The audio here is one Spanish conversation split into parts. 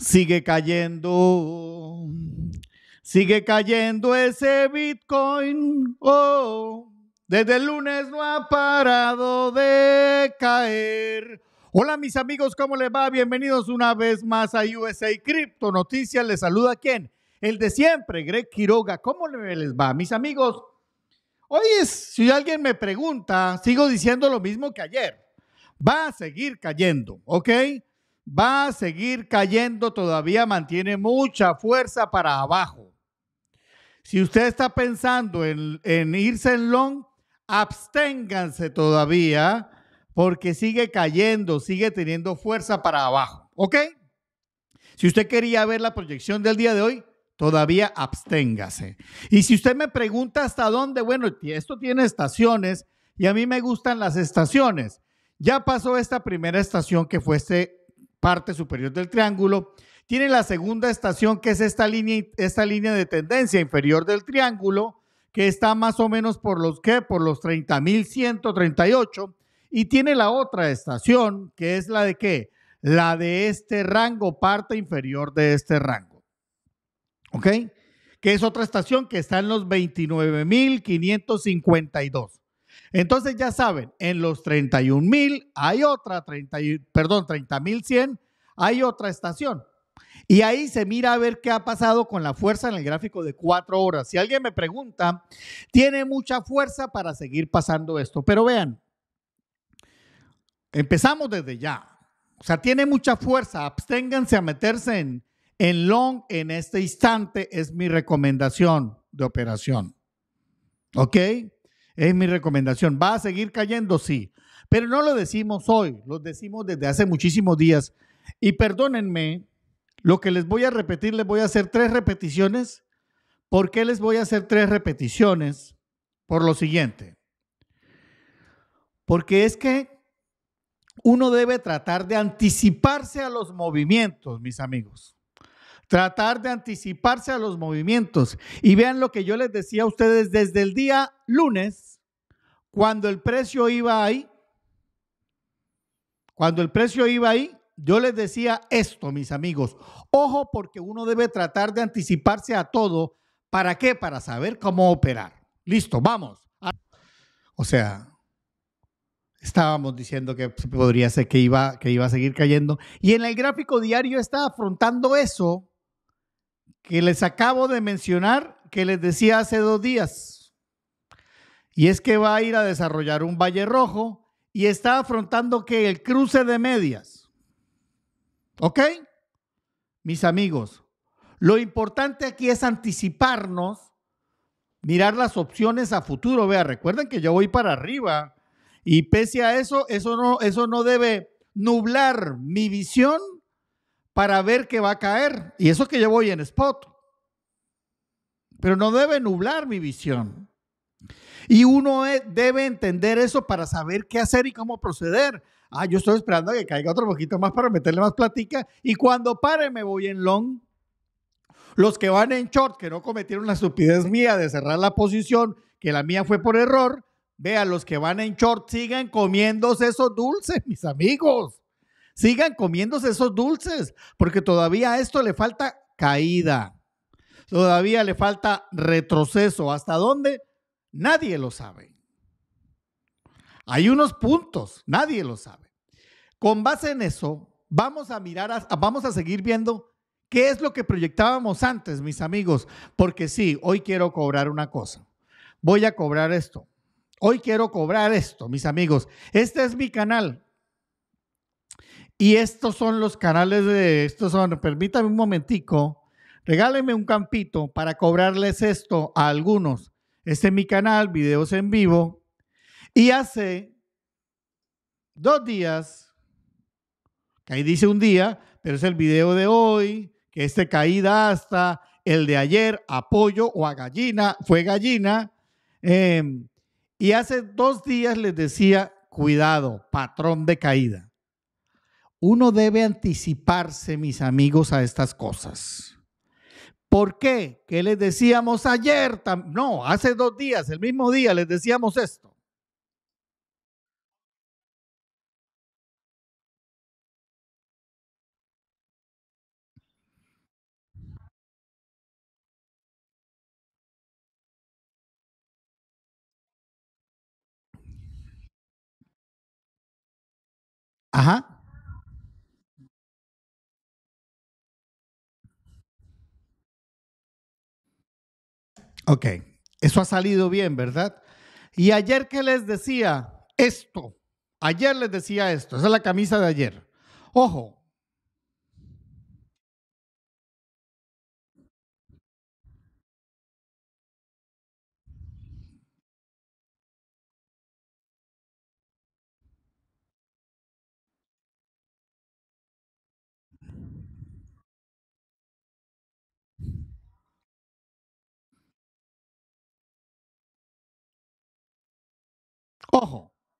Sigue cayendo, sigue cayendo ese Bitcoin. Oh, desde el lunes no ha parado de caer. Hola mis amigos, ¿cómo les va? Bienvenidos una vez más a USA Crypto Noticias. Les saluda quién? El de siempre, Greg Quiroga. ¿Cómo les va? Mis amigos, hoy es, si alguien me pregunta, sigo diciendo lo mismo que ayer. Va a seguir cayendo, ¿ok? va a seguir cayendo, todavía mantiene mucha fuerza para abajo. Si usted está pensando en, irse en long, absténganse todavía porque sigue cayendo, sigue teniendo fuerza para abajo. ¿Ok? Si usted quería ver la proyección del día de hoy, todavía absténgase. Y si usted me pregunta hasta dónde, bueno, esto tiene estaciones y a mí me gustan las estaciones. Ya pasó esta primera estación que fue este parte superior del triángulo. Tiene la segunda estación, que es esta línea, esta línea de tendencia inferior del triángulo, que está más o menos por los que, por los 30.138. Y tiene la otra estación, que es la de qué? La de este rango, parte inferior de este rango. ¿Ok? Que es otra estación que está en los 29.552. Entonces ya saben, en los 31 mil hay otra, perdón, 30 mil 100, hay otra estación. Y ahí se mira a ver qué ha pasado con la fuerza en el gráfico de cuatro horas. Si alguien me pregunta, tiene mucha fuerza para seguir pasando esto. Pero vean, empezamos desde ya. O sea, tiene mucha fuerza. Absténganse a meterse en, en long en este instante, es mi recomendación de operación. ¿Ok? Es mi recomendación. ¿Va a seguir cayendo? Sí. Pero no lo decimos hoy, lo decimos desde hace muchísimos días. Y perdónenme, lo que les voy a repetir, les voy a hacer tres repeticiones. ¿Por qué les voy a hacer tres repeticiones? Por lo siguiente. Porque es que uno debe tratar de anticiparse a los movimientos, mis amigos tratar de anticiparse a los movimientos. Y vean lo que yo les decía a ustedes desde el día lunes, cuando el precio iba ahí, cuando el precio iba ahí, yo les decía esto, mis amigos, ojo porque uno debe tratar de anticiparse a todo. ¿Para qué? Para saber cómo operar. Listo, vamos. O sea, estábamos diciendo que podría ser que iba, que iba a seguir cayendo. Y en el gráfico diario está afrontando eso que les acabo de mencionar, que les decía hace dos días. Y es que va a ir a desarrollar un Valle Rojo y está afrontando que el cruce de medias. ¿Ok? Mis amigos, lo importante aquí es anticiparnos, mirar las opciones a futuro. Vea, recuerden que yo voy para arriba y pese a eso, eso no, eso no debe nublar mi visión para ver qué va a caer. Y eso que yo voy en spot. Pero no debe nublar mi visión. Y uno eh, debe entender eso para saber qué hacer y cómo proceder. Ah, yo estoy esperando a que caiga otro poquito más para meterle más platica. Y cuando pare me voy en long. Los que van en short, que no cometieron la estupidez mía de cerrar la posición, que la mía fue por error, vean, los que van en short sigan comiéndose esos dulces, mis amigos. Sigan comiéndose esos dulces, porque todavía a esto le falta caída, todavía le falta retroceso. ¿Hasta dónde? Nadie lo sabe. Hay unos puntos, nadie lo sabe. Con base en eso, vamos a mirar, a, vamos a seguir viendo qué es lo que proyectábamos antes, mis amigos, porque sí, hoy quiero cobrar una cosa. Voy a cobrar esto. Hoy quiero cobrar esto, mis amigos. Este es mi canal. Y estos son los canales de, estos son, permítame un momentico, regálenme un campito para cobrarles esto a algunos. Este es mi canal, videos en vivo. Y hace dos días, que ahí dice un día, pero es el video de hoy, que este caída hasta, el de ayer, apoyo o a gallina, fue gallina. Em, y hace dos días les decía, cuidado, patrón de caída uno debe anticiparse, mis amigos, a estas cosas. ¿Por qué? ¿Qué les decíamos ayer? No, hace dos días, el mismo día, les decíamos esto. Ajá. Ok, eso ha salido bien, ¿verdad? Y ayer que les decía esto, ayer les decía esto, esa es la camisa de ayer. Ojo,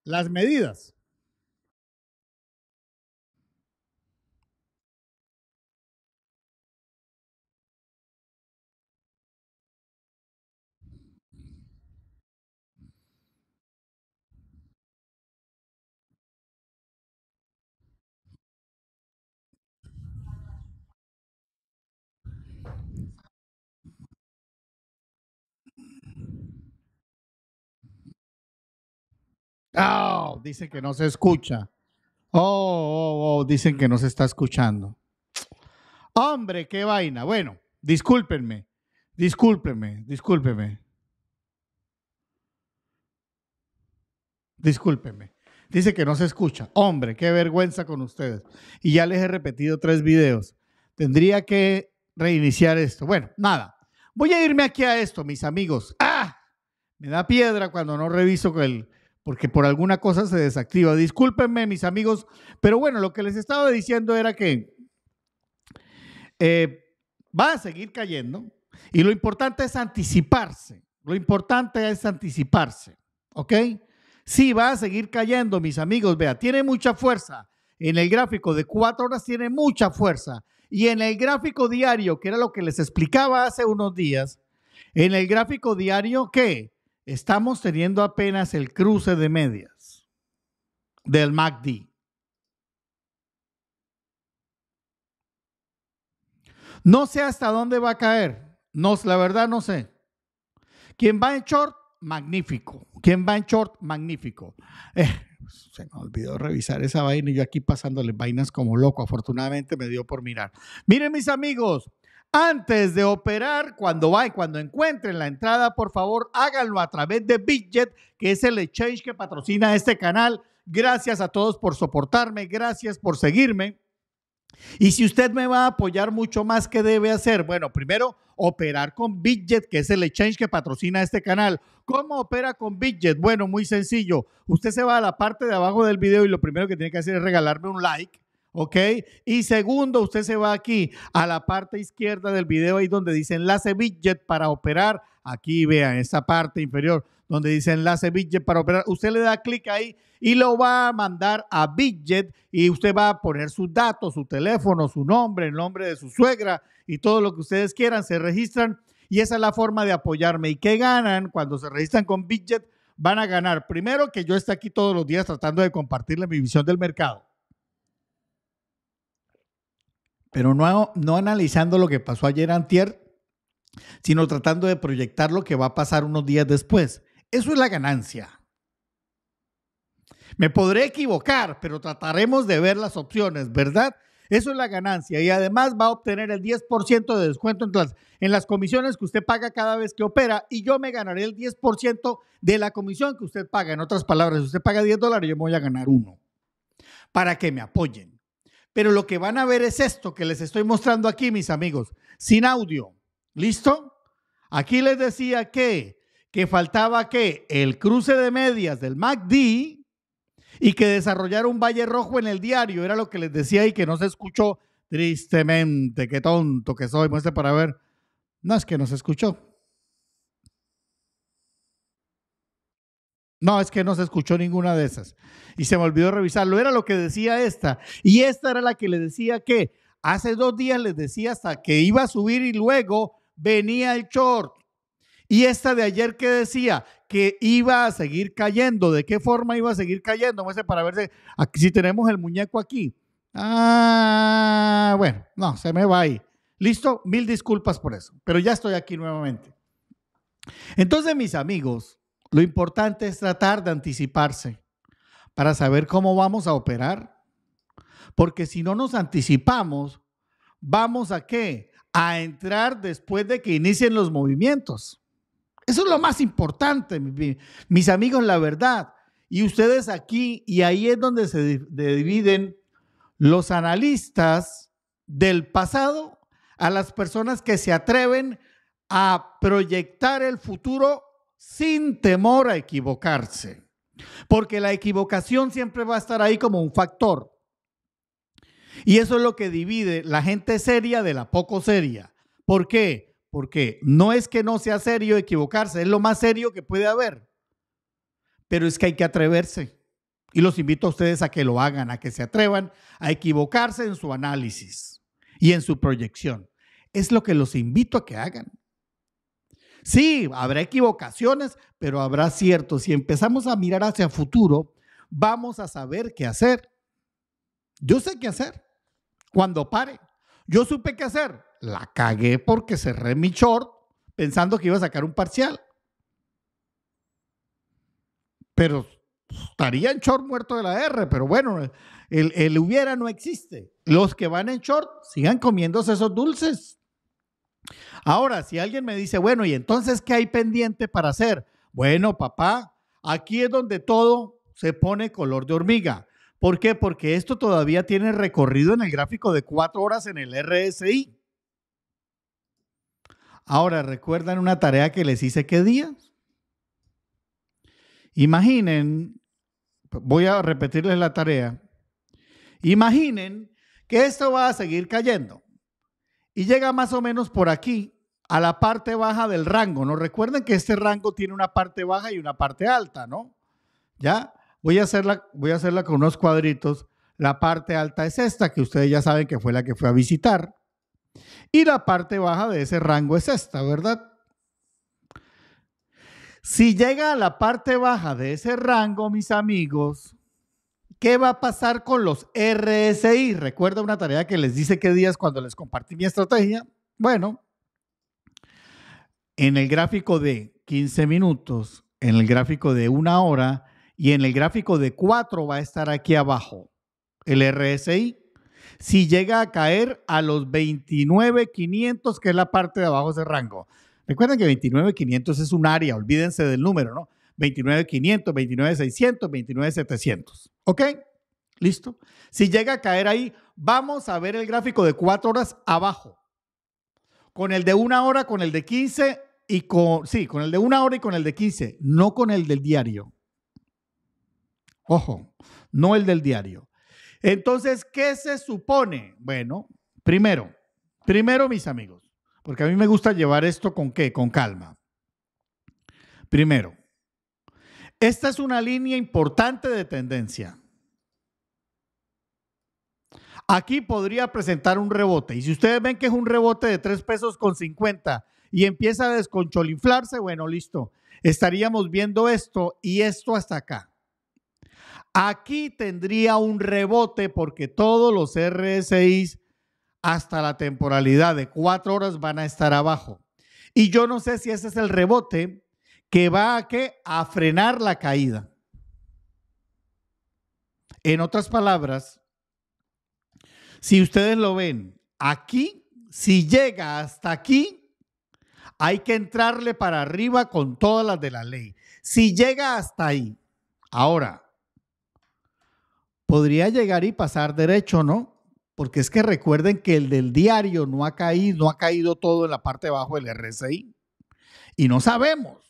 Las medidas. Oh, dicen que no se escucha. Oh, oh, oh, dicen que no se está escuchando. Hombre, qué vaina. Bueno, discúlpenme, discúlpenme, discúlpenme. Discúlpenme. Dice que no se escucha. Hombre, qué vergüenza con ustedes. Y ya les he repetido tres videos. Tendría que reiniciar esto. Bueno, nada. Voy a irme aquí a esto, mis amigos. ¡Ah! Me da piedra cuando no reviso el, porque por alguna cosa se desactiva. Discúlpenme, mis amigos, pero bueno, lo que les estaba diciendo era que eh, va a seguir cayendo y lo importante es anticiparse. Lo importante es anticiparse, ¿ok? Sí, va a seguir cayendo, mis amigos. Vea, tiene mucha fuerza. En el gráfico de cuatro horas tiene mucha fuerza. Y en el gráfico diario, que era lo que les explicaba hace unos días, en el gráfico diario, ¿qué? Estamos teniendo apenas el cruce de medias del MACD. No sé hasta dónde va a caer. No, la verdad no sé. ¿Quién va en short, magnífico. ¿Quién va en short, magnífico. Eh, se me olvidó revisar esa vaina y yo aquí pasándole vainas como loco. Afortunadamente me dio por mirar. Miren mis amigos, antes de operar, cuando vaya, cuando encuentren la entrada, por favor, háganlo a través de BitJet, que es el exchange que patrocina este canal. Gracias a todos por soportarme, gracias por seguirme. Y si usted me va a apoyar mucho más, ¿qué debe hacer? Bueno, primero, operar con Bitget, que es el exchange que patrocina este canal. ¿Cómo opera con Bitjet? Bueno, muy sencillo. Usted se va a la parte de abajo del video y lo primero que tiene que hacer es regalarme un like ¿ok? Y segundo, usted se va aquí a la parte izquierda del video, ahí donde dice enlace widget para operar. Aquí vean esta parte inferior donde dice enlace widget para operar. Usted le da clic ahí y lo va a mandar a widget y usted va a poner sus datos, su teléfono, su nombre, el nombre de su suegra y todo lo que ustedes quieran. Se registran y esa es la forma de apoyarme. ¿Y qué ganan cuando se registran con widget? Van a ganar primero que yo esté aquí todos los días tratando de compartirle mi visión del mercado pero no, analizando lo que pasó ayer antier, sino tratando de proyectar lo que va a pasar unos días después. Eso es la ganancia. Me podré equivocar, pero trataremos de ver las opciones, ¿verdad? Eso es la ganancia y además va a obtener el 10% de descuento en las, comisiones que usted paga cada vez que opera y yo me ganaré el 10% de la comisión que usted paga. En otras palabras, si usted paga 10 dólares, yo me voy a ganar uno para que me apoyen. Pero lo que van a ver es esto que les estoy mostrando aquí, mis amigos, sin audio. ¿Listo? Aquí les decía que, que faltaba que el cruce de medias del MACD y que desarrollara un valle rojo en el diario. Era lo que les decía y que no se escuchó tristemente. Qué tonto que soy. Muestre para ver. No, es que no se escuchó. No, es que no se escuchó ninguna de esas. Y se me olvidó revisarlo. Era lo que decía esta. Y esta era la que le decía que hace dos días les decía hasta que iba a subir y luego venía el short. Y esta de ayer que decía que iba a seguir cayendo. ¿De qué forma iba a seguir cayendo? para ver si, si tenemos el muñeco aquí. Ah, bueno, no, se me va ahí. Listo, mil disculpas por eso. Pero ya estoy aquí nuevamente. Entonces, mis amigos, lo importante es tratar de anticiparse para saber cómo vamos a operar. Porque si no nos anticipamos, vamos a qué? A entrar después de que inicien los movimientos. Eso es lo más importante, mis amigos, la verdad. Y ustedes aquí, y ahí es donde se dividen los analistas del pasado a las personas que se atreven a proyectar el futuro sin temor a equivocarse. Porque la equivocación siempre va a estar ahí como un factor. Y eso es lo que divide la gente seria de la poco seria. ¿Por qué? Porque no es que no sea serio equivocarse, es lo más serio que puede haber. Pero es que hay que atreverse. Y los invito a ustedes a que lo hagan, a que se atrevan a equivocarse en su análisis y en su proyección. Es lo que los invito a que hagan. Sí, habrá equivocaciones, pero habrá ciertos. Si empezamos a mirar hacia futuro, vamos a saber qué hacer. Yo sé qué hacer cuando pare. Yo supe qué hacer. La cagué porque cerré mi short pensando que iba a sacar un parcial. Pero estaría en short muerto de la R, pero bueno, el, el hubiera no existe. Los que van en short sigan comiéndose esos dulces. Ahora, si alguien me dice, bueno, ¿y entonces qué hay pendiente para hacer? Bueno, papá, aquí es donde todo se pone color de hormiga. ¿Por qué? Porque esto todavía tiene recorrido en el gráfico de cuatro horas en el RSI. Ahora, ¿recuerdan una tarea que les hice qué día Imaginen, voy a repetirles la tarea. Imaginen que esto va a seguir cayendo y llega más o menos por aquí a la parte baja del rango, ¿no? Recuerden que este rango tiene una parte baja y una parte alta, ¿no? ¿Ya? Voy a hacerla, voy a hacerla con unos cuadritos. La parte alta es esta, que ustedes ya saben que fue la que fue a visitar. Y la parte baja de ese rango es esta, ¿verdad? Si llega a la parte baja de ese rango, mis amigos, ¿Qué va a pasar con los RSI? Recuerda una tarea que les dice qué días cuando les compartí mi estrategia. Bueno, en el gráfico de 15 minutos, en el gráfico de una hora y en el gráfico de cuatro va a estar aquí abajo el RSI. Si llega a caer a los 29,500, que es la parte de abajo de ese rango. Recuerden que 29,500 es un área, olvídense del número, ¿no? 29,500, 29,600, 29,700. ¿Ok? ¿Listo? Si llega a caer ahí, vamos a ver el gráfico de cuatro horas abajo. Con el de una hora, con el de 15 y con, sí, con el de una hora y con el de 15, no con el del diario. Ojo, no el del diario. Entonces, ¿qué se supone? Bueno, primero, primero mis amigos, porque a mí me gusta llevar esto con qué, con calma. Primero, esta es una línea importante de tendencia. Aquí podría presentar un rebote. Y si ustedes ven que es un rebote de 3 pesos con 50 y empieza a desconcholinflarse, bueno, listo. Estaríamos viendo esto y esto hasta acá. Aquí tendría un rebote porque todos los RSIs hasta la temporalidad de 4 horas van a estar abajo. Y yo no sé si ese es el rebote que va a, que a frenar la caída. En otras palabras, si ustedes lo ven aquí, si llega hasta aquí, hay que entrarle para arriba con todas las de la ley. Si llega hasta ahí, ahora, podría llegar y pasar derecho, ¿no? Porque es que recuerden que el del diario no ha caído, no ha caído todo en la parte de abajo del RSI. Y no sabemos.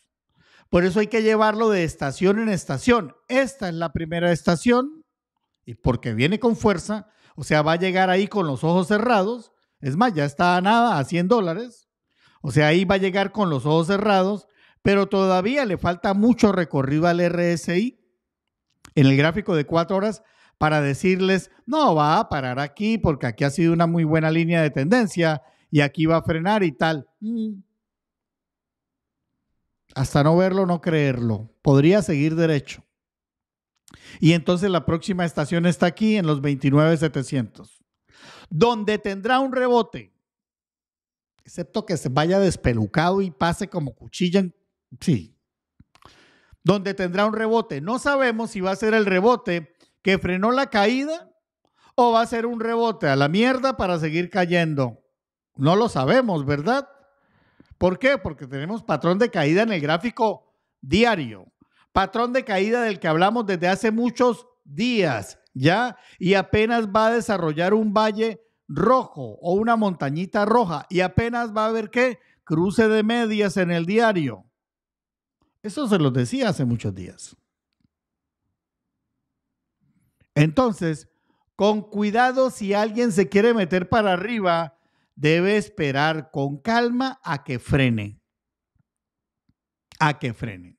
Por eso hay que llevarlo de estación en estación. Esta es la primera estación y porque viene con fuerza, o sea, va a llegar ahí con los ojos cerrados. Es más, ya está a nada, a 100 dólares. O sea, ahí va a llegar con los ojos cerrados, pero todavía le falta mucho recorrido al RSI en el gráfico de cuatro horas para decirles, no, va a parar aquí porque aquí ha sido una muy buena línea de tendencia y aquí va a frenar y tal. Mm hasta no verlo, no creerlo. Podría seguir derecho. Y entonces la próxima estación está aquí en los 29700, donde tendrá un rebote, excepto que se vaya despelucado y pase como cuchilla. Sí, donde tendrá un rebote. No sabemos si va a ser el rebote que frenó la caída o va a ser un rebote a la mierda para seguir cayendo. No lo sabemos, ¿verdad? ¿Por qué? Porque tenemos patrón de caída en el gráfico diario, patrón de caída del que hablamos desde hace muchos días, ¿ya? Y apenas va a desarrollar un valle rojo o una montañita roja y apenas va a haber qué? Cruce de medias en el diario. Eso se los decía hace muchos días. Entonces, con cuidado si alguien se quiere meter para arriba debe esperar con calma a que frene. A que frene.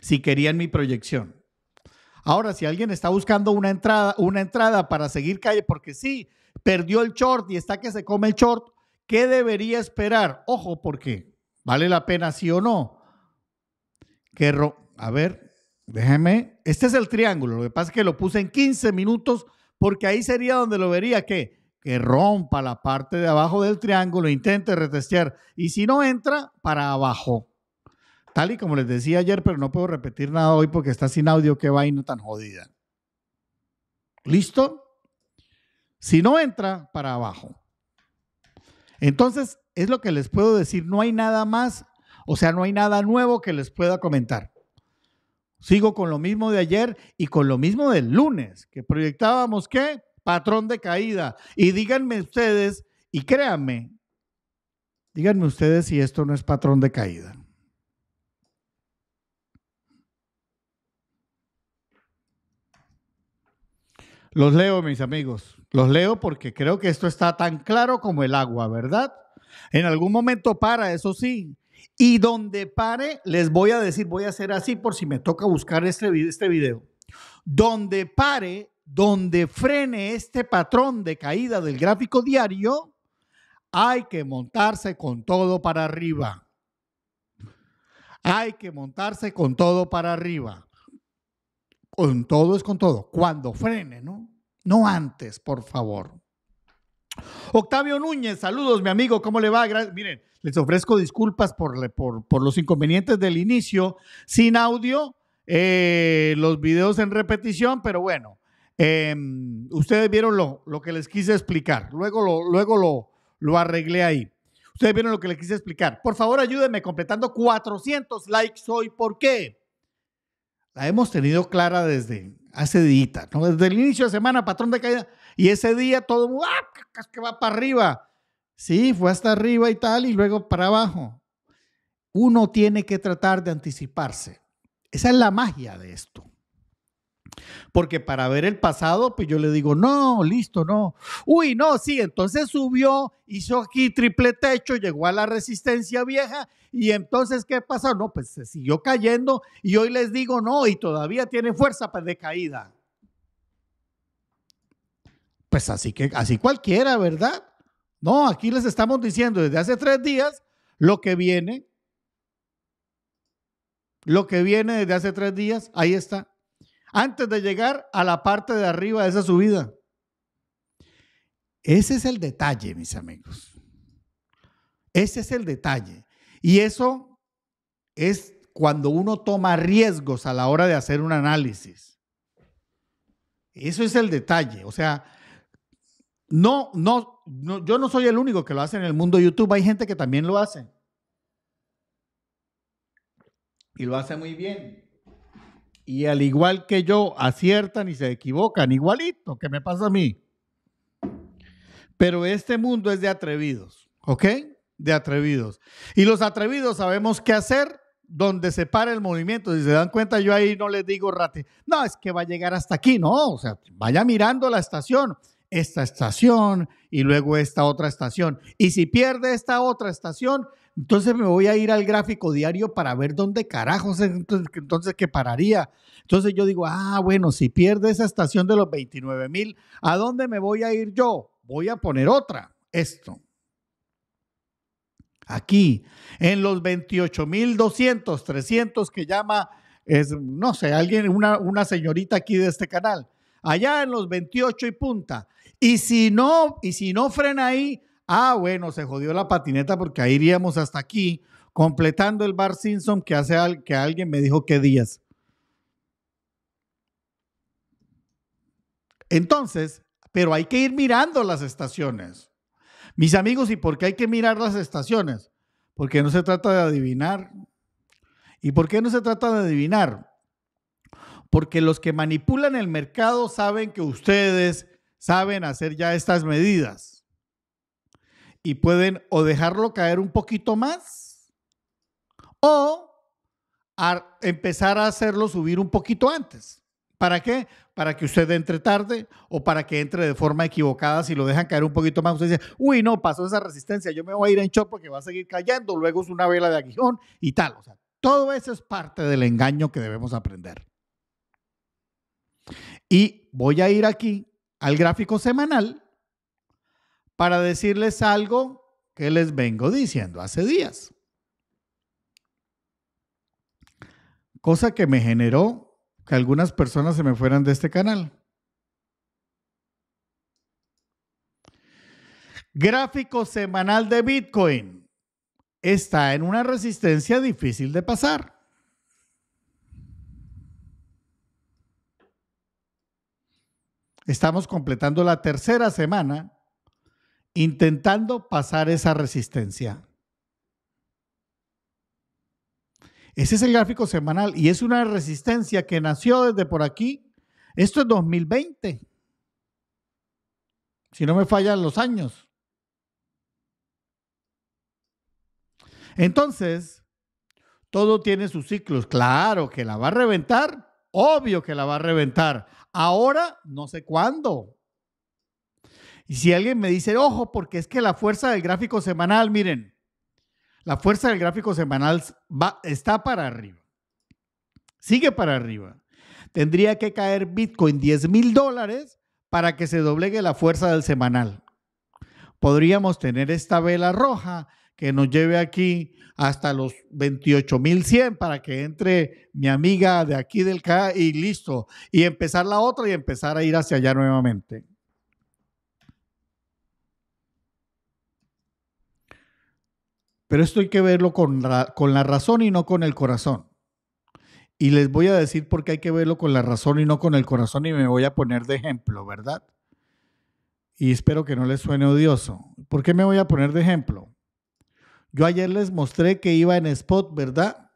Si querían mi proyección. Ahora, si alguien está buscando una entrada, una entrada para seguir calle, porque sí, perdió el short y está que se come el short, ¿qué debería esperar? Ojo, porque vale la pena, sí o no. quero a ver, déjeme. Este es el triángulo. Lo que pasa es que lo puse en 15 minutos porque ahí sería donde lo vería que que rompa la parte de abajo del triángulo, intente retestear y si no entra, para abajo. Tal y como les decía ayer, pero no puedo repetir nada hoy porque está sin audio, qué vaina tan jodida. ¿Listo? Si no entra, para abajo. Entonces, es lo que les puedo decir, no hay nada más, o sea, no hay nada nuevo que les pueda comentar. Sigo con lo mismo de ayer y con lo mismo del lunes, que proyectábamos que patrón de caída. Y díganme ustedes, y créanme, díganme ustedes si esto no es patrón de caída. Los leo, mis amigos. Los leo porque creo que esto está tan claro como el agua, ¿verdad? En algún momento para, eso sí. Y donde pare, les voy a decir, voy a hacer así por si me toca buscar este, este video. Donde pare, donde frene este patrón de caída del gráfico diario, hay que montarse con todo para arriba. Hay que montarse con todo para arriba. Con todo es con todo. Cuando frene, ¿no? No antes, por favor. Octavio Núñez, saludos, mi amigo, ¿cómo le va? Miren, les ofrezco disculpas por, por, los inconvenientes del inicio sin audio, eh, los videos en repetición, pero bueno, Em, ustedes vieron lo, lo, que les quise explicar. Luego, lo, luego lo, lo arreglé ahí. Ustedes vieron lo que les quise explicar. Por favor, ayúdenme completando 400 likes hoy. ¿Por qué? La hemos tenido clara desde hace días, Desde el inicio de semana, patrón de caída. Y ese día todo ah, que va para arriba. Sí, fue hasta arriba y tal, y luego para abajo. Uno tiene que tratar de anticiparse. Esa es la magia de esto. Porque para ver el pasado, pues yo le digo, no, listo, no. Uy, no, sí, entonces subió, hizo aquí triple techo, llegó a la resistencia vieja y entonces, ¿qué pasó? No, pues se siguió cayendo y hoy les digo, no, y todavía tiene fuerza de caída. Pues así que, así cualquiera, ¿verdad? No, aquí les estamos diciendo desde hace tres días lo que viene. Lo que viene desde hace tres días, ahí está antes de llegar a la parte de arriba de esa subida. Ese es el detalle, mis amigos. Ese es el detalle. Y eso es cuando uno toma riesgos a la hora de hacer un análisis. Eso es el detalle. O sea, no, no, yo no soy el único que lo hace en el mundo YouTube. Hay gente que también lo hace. Y lo hace muy bien y al igual que yo aciertan y se equivocan, igualito que me pasa a mí. Pero este mundo es de atrevidos, ¿ok? De atrevidos. Y los atrevidos sabemos qué hacer donde se para el movimiento. Si se dan cuenta, yo ahí no les digo rate, no, es que va a llegar hasta aquí, no, o sea, vaya mirando la estación, esta estación y luego esta otra estación. Y si pierde esta otra estación, entonces me voy a ir al gráfico diario para ver dónde carajos entonces, que pararía. Entonces yo digo, ah, bueno, si pierde esa estación de los 29 mil, ¿a dónde me voy a ir yo? Voy a poner otra, esto. Aquí, en los 28 mil 200, 300 que llama, es, no sé, alguien, una, una señorita aquí de este canal allá en los 28 y punta. Y si no, y si no frena ahí, Ah, bueno, se jodió la patineta porque ahí iríamos hasta aquí, completando el Bar Simpson que hace que alguien me dijo qué días. Entonces, pero hay que ir mirando las estaciones. Mis amigos, ¿y por qué hay que mirar las estaciones? Porque no se trata de adivinar. ¿Y por qué no se trata de adivinar? Porque los que manipulan el mercado saben que ustedes saben hacer ya estas medidas y pueden o dejarlo caer un poquito más o empezar a hacerlo subir un poquito antes. ¿Para qué? Para que usted entre tarde o para que entre de forma equivocada. Si lo dejan caer un poquito más, usted dice, uy, no, pasó esa resistencia, yo me voy a ir en shock porque va a seguir cayendo, luego es una vela de aguijón y tal. O sea, todo eso es parte del engaño que debemos aprender. Y voy a ir aquí al gráfico semanal para decirles algo que les vengo diciendo hace días. Cosa que me generó que algunas personas se me fueran de este canal. Gráfico semanal de Bitcoin. Está en una resistencia difícil de pasar. Estamos completando la tercera semana intentando pasar esa resistencia. Ese es el gráfico semanal y es una resistencia que nació desde por aquí. Esto es 2020. Si no me fallan los años. Entonces, todo tiene sus ciclos. Claro que la va a reventar. Obvio que la va a reventar. Ahora, no sé cuándo. Y si alguien me dice, ojo, porque es que la fuerza del gráfico semanal, miren, la fuerza del gráfico semanal va, está para arriba. Sigue para arriba. Tendría que caer Bitcoin 10 mil dólares para que se doblegue la fuerza del semanal. Podríamos tener esta vela roja que nos lleve aquí hasta los 28,100 para que entre mi amiga de aquí del K y listo, y empezar la otra y empezar a ir hacia allá nuevamente. Pero esto hay que verlo con la, con la razón y no con el corazón. Y les voy a decir por qué hay que verlo con la razón y no con el corazón y me voy a poner de ejemplo, ¿verdad? Y espero que no les suene odioso. ¿Por qué me voy a poner de ejemplo? Yo ayer les mostré que iba en spot, ¿verdad?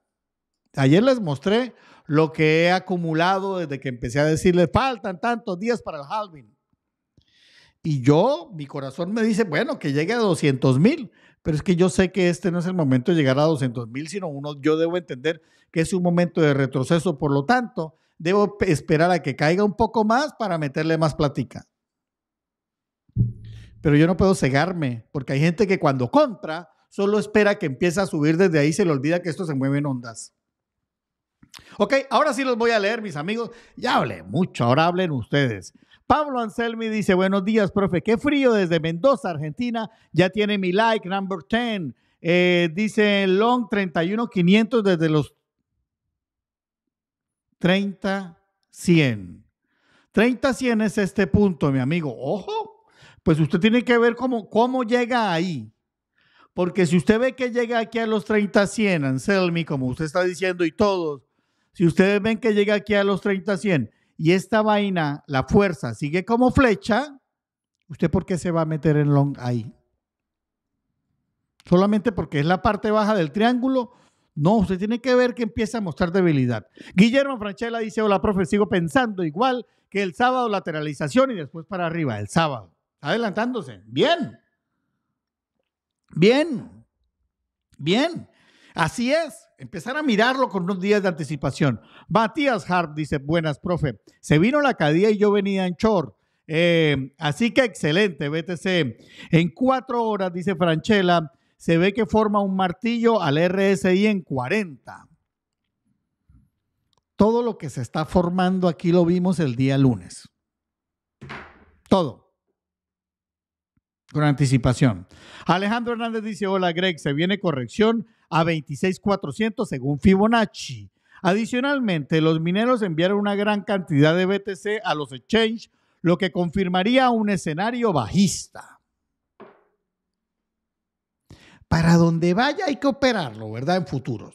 Ayer les mostré lo que he acumulado desde que empecé a decirles, faltan tantos días para el halving. Y yo, mi corazón me dice, bueno, que llegue a 200 mil pero es que yo sé que este no es el momento de llegar a 200 mil, sino uno, yo debo entender que es un momento de retroceso, por lo tanto, debo esperar a que caiga un poco más para meterle más platica. Pero yo no puedo cegarme, porque hay gente que cuando compra, solo espera que empiece a subir desde ahí, se le olvida que esto se mueve en ondas. Ok, ahora sí los voy a leer, mis amigos. Ya hablé mucho, ahora hablen ustedes. Pablo Anselmi dice, buenos días, profe, qué frío desde Mendoza, Argentina. Ya tiene mi like, number 10. Eh, dice Long 31500 desde los 30 100. 30 100 es este punto, mi amigo. Ojo, pues usted tiene que ver cómo, cómo llega ahí. Porque si usted ve que llega aquí a los 30 100, Anselmi, como usted está diciendo y todos, si ustedes ven que llega aquí a los 30 100 y esta vaina, la fuerza, sigue como flecha, ¿usted por qué se va a meter en long ahí? Solamente porque es la parte baja del triángulo. No, usted tiene que ver que empieza a mostrar debilidad. Guillermo Franchella dice, hola, profe, sigo pensando igual que el sábado lateralización y después para arriba, el sábado. Adelantándose. Bien. Bien. Bien. Así es, empezar a mirarlo con unos días de anticipación. Matías Harp dice, buenas, profe, se vino la cadía y yo venía en chor, em, así que excelente, BTC. En cuatro horas, dice Franchela, se ve que forma un martillo al RSI en 40. Todo lo que se está formando aquí lo vimos el día lunes. Todo. Con anticipación. Alejandro Hernández dice, hola Greg, se viene corrección a 26,400 según Fibonacci. Adicionalmente, los mineros enviaron una gran cantidad de BTC a los exchanges, lo que confirmaría un escenario bajista. Para donde vaya hay que operarlo, ¿verdad? En futuros.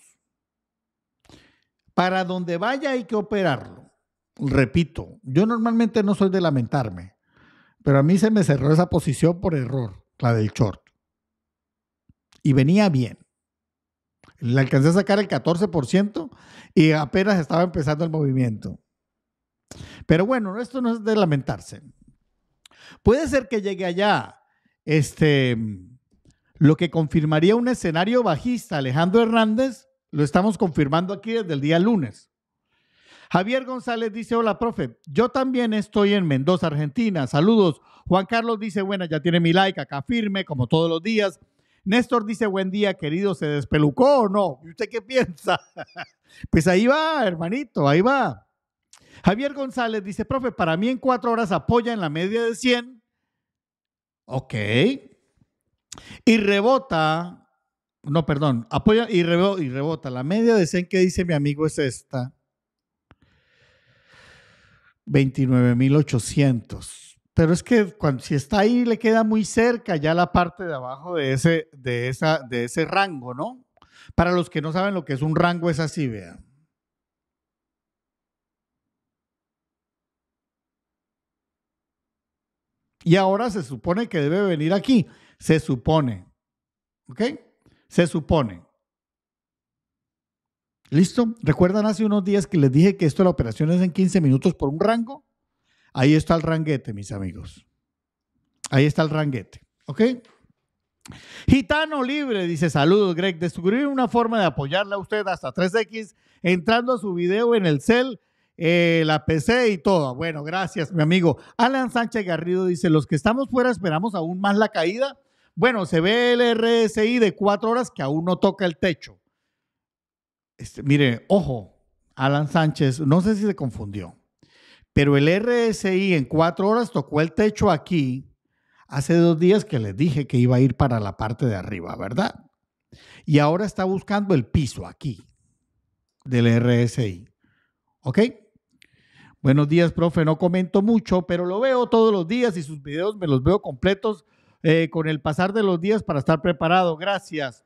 Para donde vaya hay que operarlo. Repito, yo normalmente no soy de lamentarme, pero a mí se me cerró esa posición por error, la del short. Y venía bien. Le alcancé a sacar el 14% y apenas estaba empezando el movimiento. Pero bueno, esto no es de lamentarse. Puede ser que llegue allá este, lo que confirmaría un escenario bajista. Alejandro Hernández lo estamos confirmando aquí desde el día lunes. Javier González dice, hola, profe, yo también estoy en Mendoza, Argentina. Saludos. Juan Carlos dice, buena, ya tiene mi like, acá firme, como todos los días. Néstor dice, buen día, querido, ¿se despelucó o no? ¿Y usted qué piensa? pues ahí va, hermanito, ahí va. Javier González dice, profe, para mí en cuatro horas apoya en la media de 100. Ok. Y rebota, no, perdón, apoya y, y rebota. La media de 100 que dice mi amigo es esta. 29.800. Pero es que cuando, si está ahí le queda muy cerca ya la parte de abajo de ese, de esa, de ese rango, ¿no? Para los que no saben lo que es un rango, es así, vean. Y ahora se supone que debe venir aquí. Se supone. ¿Ok? Se supone. ¿Listo? ¿Recuerdan hace unos días que les dije que esto de la operación es en 15 minutos por un rango? Ahí está el ranguete, mis amigos. Ahí está el ranguete. ¿Ok? Gitano Libre dice: Saludos, Greg. Descubrir una forma de apoyarle a usted hasta 3X entrando a su video en el cel, eh, la PC y todo. Bueno, gracias, mi amigo. Alan Sánchez Garrido dice: Los que estamos fuera esperamos aún más la caída. Bueno, se ve el RSI de cuatro horas que aún no toca el techo. Este, mire, ojo, Alan Sánchez, no sé si se confundió, pero el RSI en cuatro horas tocó el techo aquí hace dos días que les dije que iba a ir para la parte de arriba, ¿verdad? Y ahora está buscando el piso aquí del RSI. ¿Ok? Buenos días, profe. No comento mucho, pero lo veo todos los días y sus videos me los veo completos eh, con el pasar de los días para estar preparado. Gracias.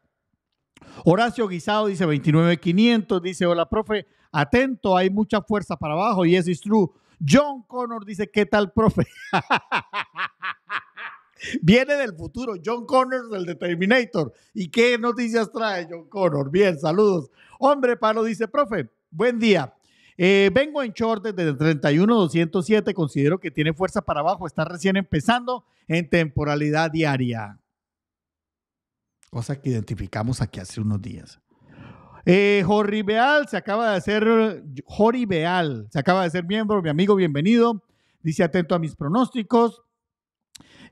Horacio Guisado dice 29.500, dice, hola, profe, atento, hay mucha fuerza para abajo, y es true. John Connor dice, ¿qué tal, profe? Viene del futuro, John Connor del Determinator ¿Y qué noticias trae John Connor? Bien, saludos. Hombre, Palo dice, profe, buen día. Eh, vengo en short desde 31.207, considero que tiene fuerza para abajo, está recién empezando en temporalidad diaria cosa que identificamos aquí hace unos días. Eh, Jorri Beal se acaba de hacer, Jorri Beal se acaba de ser miembro, mi amigo, bienvenido. Dice atento a mis pronósticos.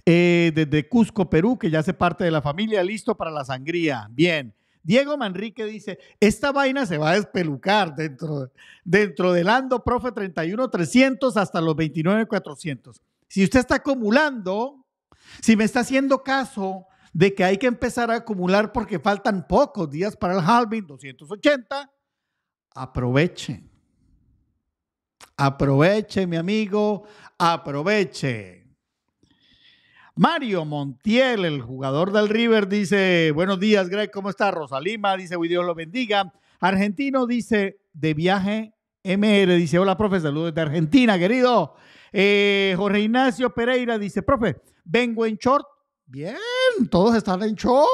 Eh, desde Cusco, Perú, que ya hace parte de la familia, listo para la sangría. Bien. Diego Manrique dice, esta vaina se va a despelucar dentro, dentro del Ando Profe 31-300 hasta los 29-400. Si usted está acumulando, si me está haciendo caso, de que hay que empezar a acumular porque faltan pocos días para el halving, 280, aproveche. Aproveche, mi amigo, aproveche. Mario Montiel, el jugador del River, dice, buenos días, Greg, ¿cómo está? Lima, dice, Dios lo bendiga. Argentino dice, de viaje MR, dice, hola, profe, saludos de Argentina, querido. Eh, Jorge Ignacio Pereira dice, profe, vengo en short Bien, todos están en show.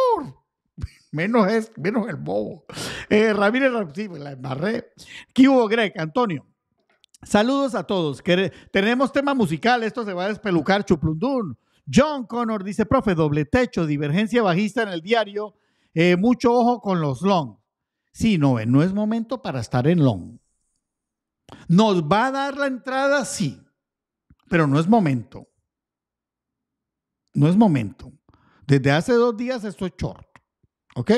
Menos, es, menos el bobo. Eh, Ramírez, sí, la embarré. Kibo, Greg? Antonio. Saludos a todos. tenemos tema musical. Esto se va a despelucar chuplundún. John Connor dice, profe, doble techo, divergencia bajista en el diario. Eh, mucho ojo con los long. Sí, no, eh, no es momento para estar en long. ¿Nos va a dar la entrada? Sí, pero no es momento no es momento. Desde hace dos días esto es short. ¿Ok?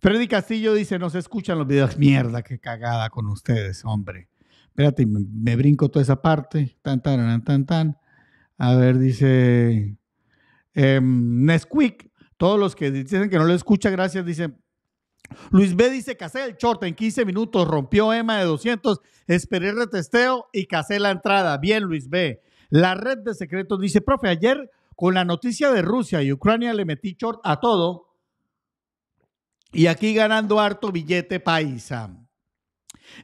Freddy Castillo dice, no se escuchan los videos. Mierda, qué cagada con ustedes, hombre. Espérate, me, brinco toda esa parte. Tan, tan, tan, tan. A ver, dice eh, Nesquik. Todos los que dicen que no lo escucha, gracias, dicen. Luis B dice, casé el short en 15 minutos, rompió EMA de 200, esperé el retesteo y casé la entrada. Bien, Luis B. La red de secretos dice, profe, ayer con la noticia de Rusia y Ucrania le metí short a todo. Y aquí ganando harto billete paisa.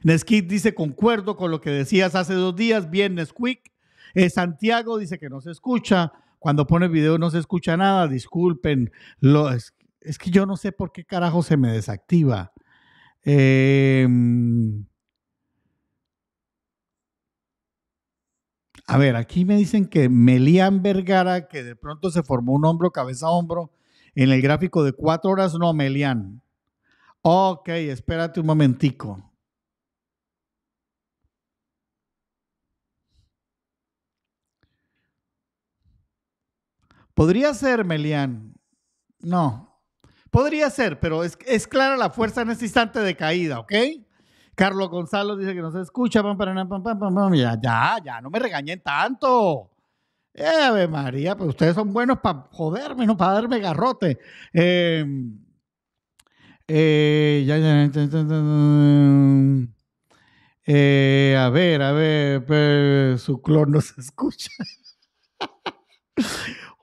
Neskit dice, concuerdo con lo que decías hace dos días, bien Nesquik. Eh, Santiago dice que no se escucha. Cuando pone video no se escucha nada. Disculpen. Lo, es, es, que yo no sé por qué carajo se me desactiva. Eh, A ver, aquí me dicen que Melian Vergara, que de pronto se formó un hombro, cabeza a hombro, en el gráfico de cuatro horas, no, Melian. Ok, espérate un momentico. Podría ser, Melian. No. Podría ser, pero es, es clara la fuerza en este instante de caída, ¿ok? Carlos Gonzalo dice que no se escucha. Pam, pam, pam, pam, Ya, ya, ya, no me regañen tanto. Eh, Ave María, pues ustedes son buenos para joderme, no para darme garrote. a ver, a ver, pues, su clon no se escucha.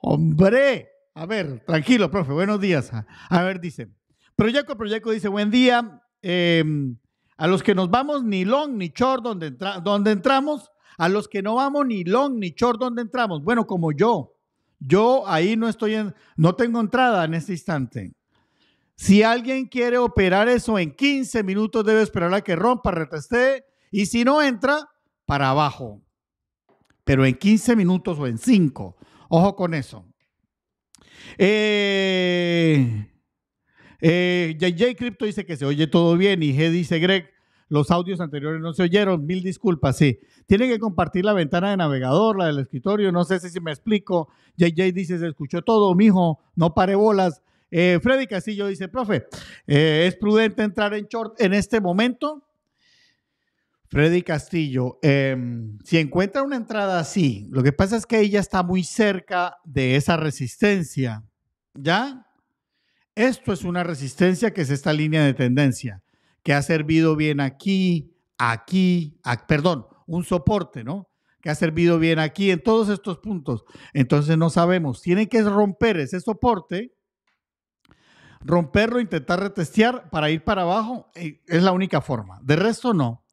Hombre, a ver, tranquilo, profe, buenos días. A ver, dice. Proyecto, proyecto, dice, buen día. Eh, a los que nos vamos ni long ni short donde, donde entramos, a los que no vamos ni long ni short donde entramos. Bueno, como yo, yo ahí no estoy en, no tengo entrada en este instante. Si alguien quiere operar eso en 15 minutos, debe esperar a que rompa, reteste y si no entra, para abajo. Pero en 15 minutos o en 5. Ojo con eso. Eh, JJ eh, Crypto dice que se oye todo bien y G dice Greg, los audios anteriores no se oyeron, mil disculpas, sí. tiene que compartir la ventana de navegador, la del escritorio, no sé si me explico. JJ dice, se escuchó todo, mijo, no pare bolas. Eh, Freddy Castillo dice, profe, eh, ¿es prudente entrar en short en este momento? Freddy Castillo, em, si encuentra una entrada así, lo que pasa es que ella está muy cerca de esa resistencia, ¿ya? Esto es una resistencia que es esta línea de tendencia, que ha servido bien aquí, aquí, perdón, un soporte, ¿no? Que ha servido bien aquí en todos estos puntos. Entonces no sabemos, tienen que romper ese soporte, romperlo, intentar retestear para ir para abajo, es la única forma. De resto no.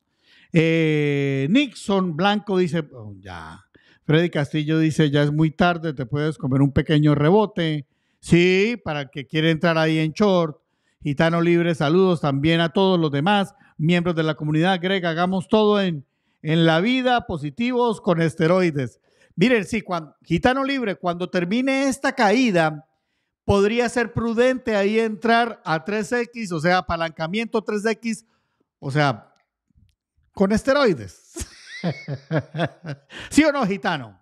Eh, Nixon Blanco dice, oh, ya. Freddy Castillo dice, ya es muy tarde, te puedes comer un pequeño rebote. Sí, para el que quiere entrar ahí en short. Gitano Libre, saludos también a todos los demás miembros de la comunidad grega. Hagamos todo en, en la vida, positivos con esteroides. Miren, sí, cuando, Gitano Libre, cuando termine esta caída, podría ser prudente ahí entrar a 3X, o sea, apalancamiento 3X, o sea, con esteroides. ¿Sí o no, Gitano?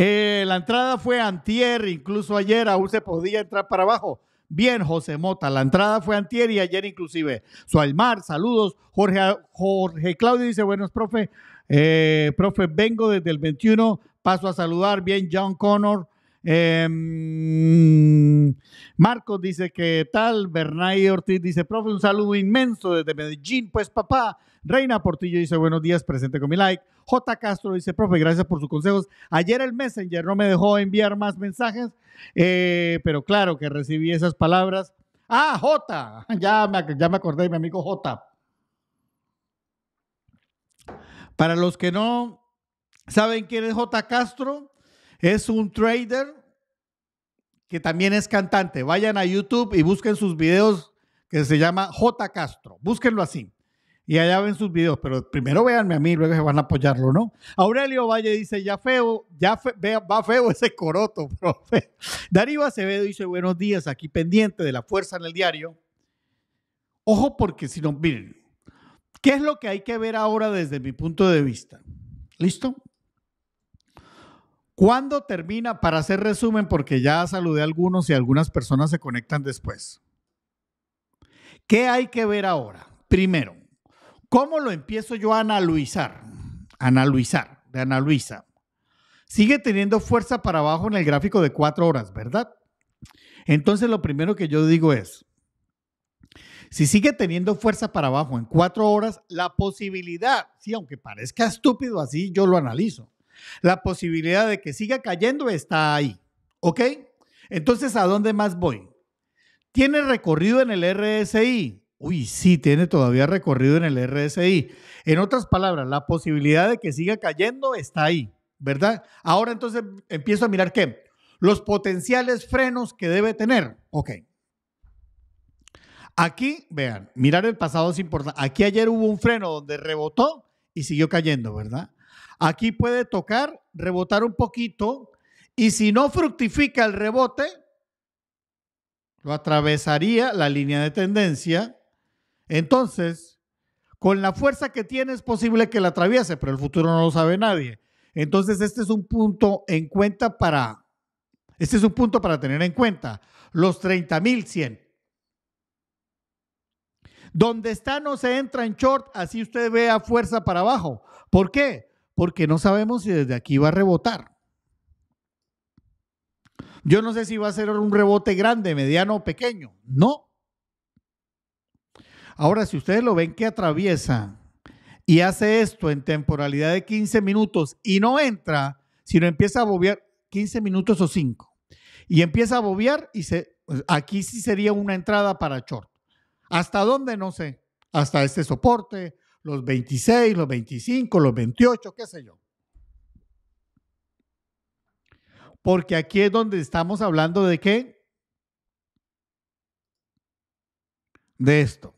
Eh, la entrada fue antier, incluso ayer aún se podía entrar para abajo. Bien, José Mota, la entrada fue antier y ayer inclusive. Sualmar, saludos. Jorge, Jorge Claudio dice, buenos, profe. Eh, profe, vengo desde el 21, paso a saludar. Bien, John Connor. Em, Marcos dice que tal, Bernay Ortiz dice, profe, un saludo inmenso desde Medellín, pues papá. Reina Portillo dice, buenos días, presente con mi like. J. Castro dice, profe, gracias por sus consejos. Ayer el Messenger no me dejó enviar más mensajes, eh, pero claro que recibí esas palabras. Ah, J, ya me, ya me acordé mi amigo J. Para los que no saben quién es J. Castro, es un trader que también es cantante. Vayan a YouTube y busquen sus videos que se llama J Castro. Búsquenlo así. Y allá ven sus videos, pero primero véanme a mí, luego se van a apoyarlo, ¿no? Aurelio Valle dice, ya feo, ya va feo ese coroto, profe. Darío Acevedo dice, buenos días, aquí pendiente de la fuerza en el diario. Ojo porque si no, miren, ¿qué es lo que hay que ver ahora desde mi punto de vista? ¿Listo? ¿Cuándo termina? Para hacer resumen, porque ya saludé a algunos y algunas personas se conectan después. ¿Qué hay que ver ahora? Primero, ¿cómo lo empiezo yo a analizar? Analizar, de Ana Luisa. Sigue teniendo fuerza para abajo en el gráfico de cuatro horas, ¿verdad? Entonces lo primero que yo digo es, si sigue teniendo fuerza para abajo en cuatro horas, la posibilidad, sí, aunque parezca estúpido así, yo lo analizo la posibilidad de que siga cayendo está ahí. ¿Ok? Entonces, ¿a dónde más voy? ¿Tiene recorrido en el RSI? Uy, sí, tiene todavía recorrido en el RSI. En otras palabras, la posibilidad de que siga cayendo está ahí, ¿verdad? Ahora entonces empiezo a mirar qué? Los potenciales frenos que debe tener. Ok. Aquí, vean, mirar el pasado es importante. Aquí ayer hubo un freno donde rebotó y siguió cayendo, ¿verdad? Aquí puede tocar, rebotar un poquito y si no fructifica el rebote, lo atravesaría la línea de tendencia. Entonces, con la fuerza que tiene es posible que la atraviese, pero el futuro no lo sabe nadie. Entonces, este es un punto en cuenta para este es un punto para tener en cuenta, los 30.100. Donde está no se entra en short, así usted vea fuerza para abajo. ¿Por qué? porque no sabemos si desde aquí va a rebotar. Yo no sé si va a ser un rebote grande, mediano o pequeño. No. Ahora, si ustedes lo ven que atraviesa y hace esto en temporalidad de 15 minutos y no entra, sino empieza a bobear 15 minutos o 5, y empieza a bobear y se, pues, aquí sí sería una entrada para short. ¿Hasta dónde? No sé. Hasta este soporte, los 26, los 25, los 28, qué sé yo. Porque aquí es donde estamos hablando de qué? De esto,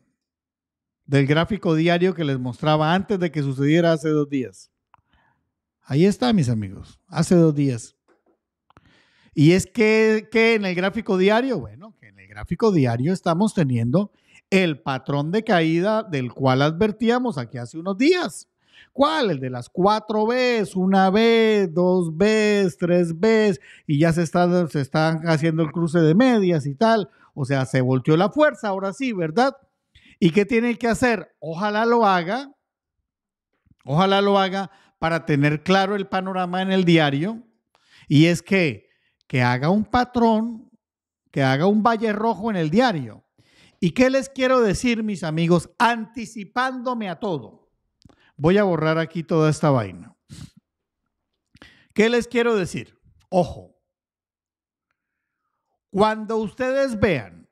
del gráfico diario que les mostraba antes de que sucediera hace dos días. Ahí está, mis amigos, hace dos días. Y es que, en el gráfico diario, bueno, que en el gráfico diario estamos teniendo el patrón de caída del cual advertíamos aquí hace unos días. ¿Cuál? El de las cuatro Bs, una B, dos Bs, tres Bs, y ya se, está, están haciendo el cruce de medias y tal. O sea, se volteó la fuerza, ahora sí, ¿verdad? ¿Y qué tiene que hacer? Ojalá lo haga, ojalá lo haga para tener claro el panorama en el diario, y es que, que haga un patrón, que haga un valle rojo en el diario. ¿Y qué les quiero decir, mis amigos? Anticipándome a todo. Voy a borrar aquí toda esta vaina. ¿Qué les quiero decir? Ojo. Cuando ustedes vean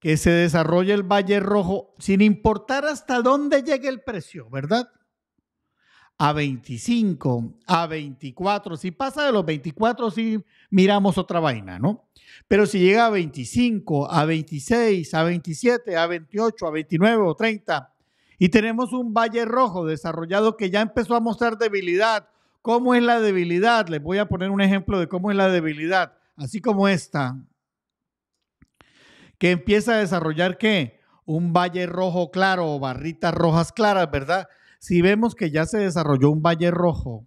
que se desarrolla el Valle Rojo, sin importar hasta dónde llegue el precio, ¿verdad? a 25, a 24. Si pasa de los 24, si miramos otra vaina, ¿no? Pero si llega a 25, a 26, a 27, a 28, a 29 o 30, y tenemos un valle rojo desarrollado que ya empezó a mostrar debilidad. ¿Cómo es la debilidad? Les voy a poner un ejemplo de cómo es la debilidad, así como esta, que empieza a desarrollar qué? Un valle rojo claro o barritas rojas claras, ¿verdad? si vemos que ya se desarrolló un valle rojo,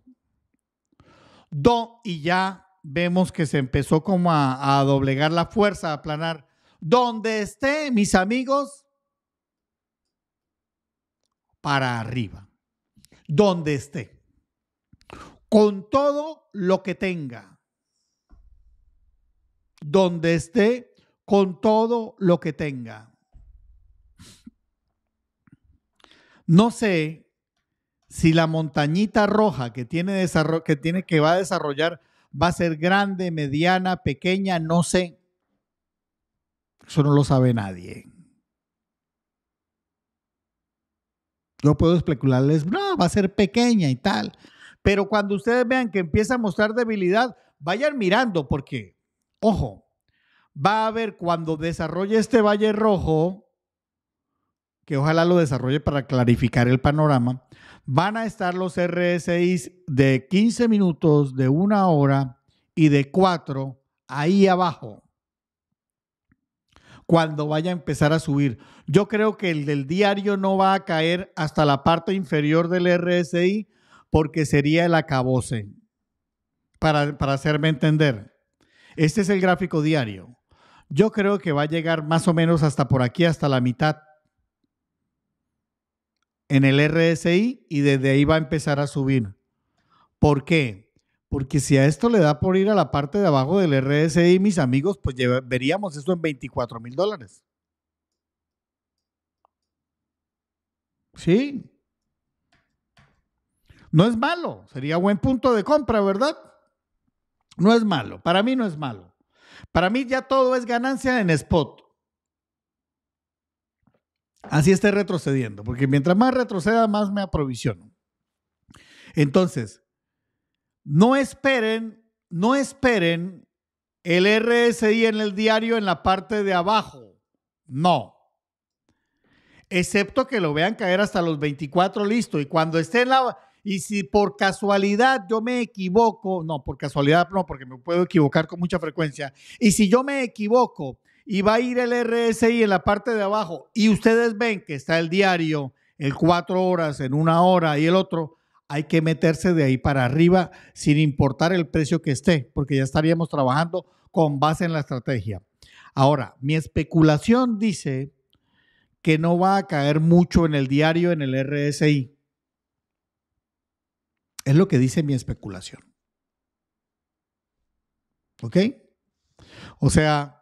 do y ya vemos que se empezó como a, a doblegar la fuerza, a aplanar. Donde esté, mis amigos, para arriba. Donde esté. Con todo lo que tenga. Donde esté, con todo lo que tenga. No sé si la montañita roja que tiene, que va a desarrollar va a ser grande, mediana, pequeña, no sé. Eso no lo sabe nadie. Yo puedo especularles, no, va a ser pequeña y tal. Pero cuando ustedes vean que empieza a mostrar debilidad, vayan mirando porque, ojo, va a haber cuando desarrolle este valle rojo, que ojalá lo desarrolle para clarificar el panorama, van a estar los RSIs de 15 minutos, de una hora y de cuatro ahí abajo cuando vaya a empezar a subir. Yo creo que el del diario no va a caer hasta la parte inferior del RSI porque sería el acabose, para, para hacerme entender. Este es el gráfico diario. Yo creo que va a llegar más o menos hasta por aquí, hasta la mitad en el RSI y desde ahí va a empezar a subir. ¿Por qué? Porque si a esto le da por ir a la parte de abajo del RSI, mis amigos, pues veríamos esto en 24 mil dólares. Sí. No es malo, sería buen punto de compra, ¿verdad? No es malo, para mí no es malo. Para mí ya todo es ganancia en spot. Así esté retrocediendo, porque mientras más retroceda, más me aprovisiono. Entonces, no esperen, no esperen el RSI en el diario en la parte de abajo. No. Excepto que lo vean caer hasta los 24 listo. Y cuando esté en la... Y si por casualidad yo me equivoco, no, por casualidad no, porque me puedo equivocar con mucha frecuencia. Y si yo me equivoco y va a ir el RSI en la parte de abajo y ustedes ven que está el diario, el cuatro horas, en una hora y el otro, hay que meterse de ahí para arriba sin importar el precio que esté, porque ya estaríamos trabajando con base en la estrategia. Ahora, mi especulación dice que no va a caer mucho en el diario, en el RSI. Es lo que dice mi especulación. ¿Ok? O sea,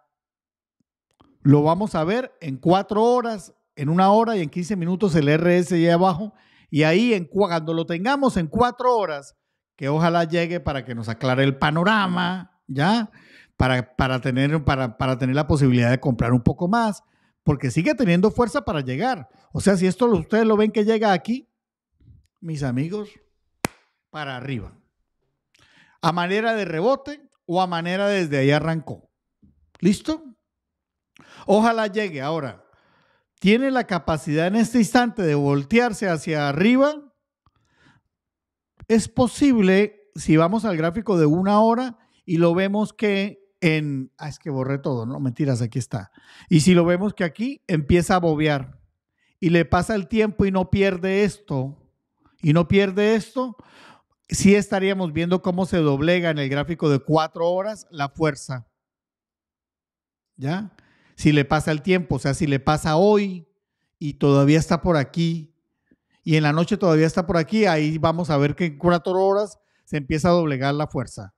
lo vamos a ver en cuatro horas, en una hora y en 15 minutos el RS y abajo. Y ahí, en, cuando lo tengamos en cuatro horas, que ojalá llegue para que nos aclare el panorama, ¿ya? Para, para, tener, para, tener la posibilidad de comprar un poco más, porque sigue teniendo fuerza para llegar. O sea, si esto ustedes lo ven que llega aquí, mis amigos, para arriba. A manera de rebote o a manera desde ahí arrancó. ¿Listo? Ojalá llegue. Ahora, tiene la capacidad en este instante de voltearse hacia arriba. Es posible, si vamos al gráfico de una hora y lo vemos que en... Ah, es que borré todo, no mentiras, aquí está. Y si lo vemos que aquí empieza a bobear y le pasa el tiempo y no pierde esto, y no pierde esto, sí estaríamos viendo cómo se doblega en el gráfico de cuatro horas la fuerza. ¿Ya? si le pasa el tiempo, o sea, si le pasa hoy y todavía está por aquí y en la noche todavía está por aquí, ahí vamos a ver que en cuatro horas se empieza a doblegar la fuerza.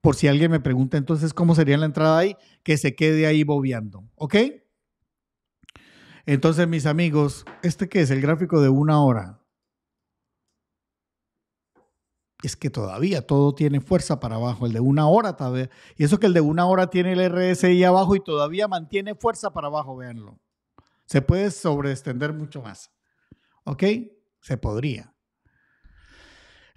Por si alguien me pregunta entonces cómo sería la entrada ahí, que se quede ahí bobeando, ¿ok? Entonces, mis amigos, este qué es el gráfico de una hora, es que todavía todo tiene fuerza para abajo. El de una hora, vez. Y eso que el de una hora tiene el RSI abajo y todavía mantiene fuerza para abajo, véanlo. Se puede sobreestender mucho más. ¿Ok? Se podría.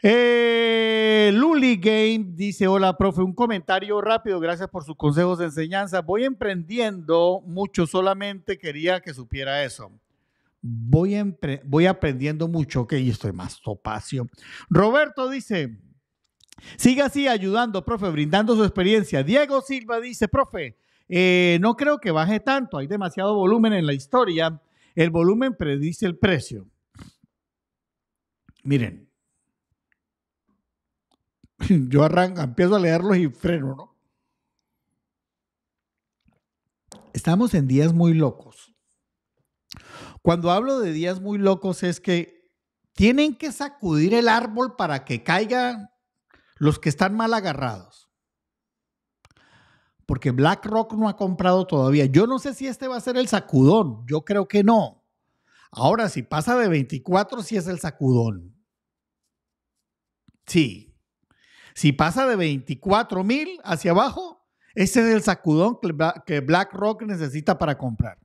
Eh, Luli Game dice, hola, profe, un comentario rápido, gracias por sus consejos de enseñanza. Voy emprendiendo mucho, solamente quería que supiera eso voy, voy aprendiendo mucho, que estoy más topacio. Roberto dice, siga así ayudando, profe, brindando su experiencia. Diego Silva dice, profe, eh, no creo que baje tanto, hay demasiado volumen en la historia, el volumen predice el precio. Miren, yo arranco, empiezo a leerlos y freno, ¿no? Estamos en días muy locos cuando hablo de días muy locos es que tienen que sacudir el árbol para que caigan los que están mal agarrados. Porque BlackRock no ha comprado todavía. Yo no sé si este va a ser el sacudón. Yo creo que no. Ahora, si pasa de 24, sí es el sacudón. Sí. Si pasa de 24 mil hacia abajo, ese es el sacudón que BlackRock necesita para comprar.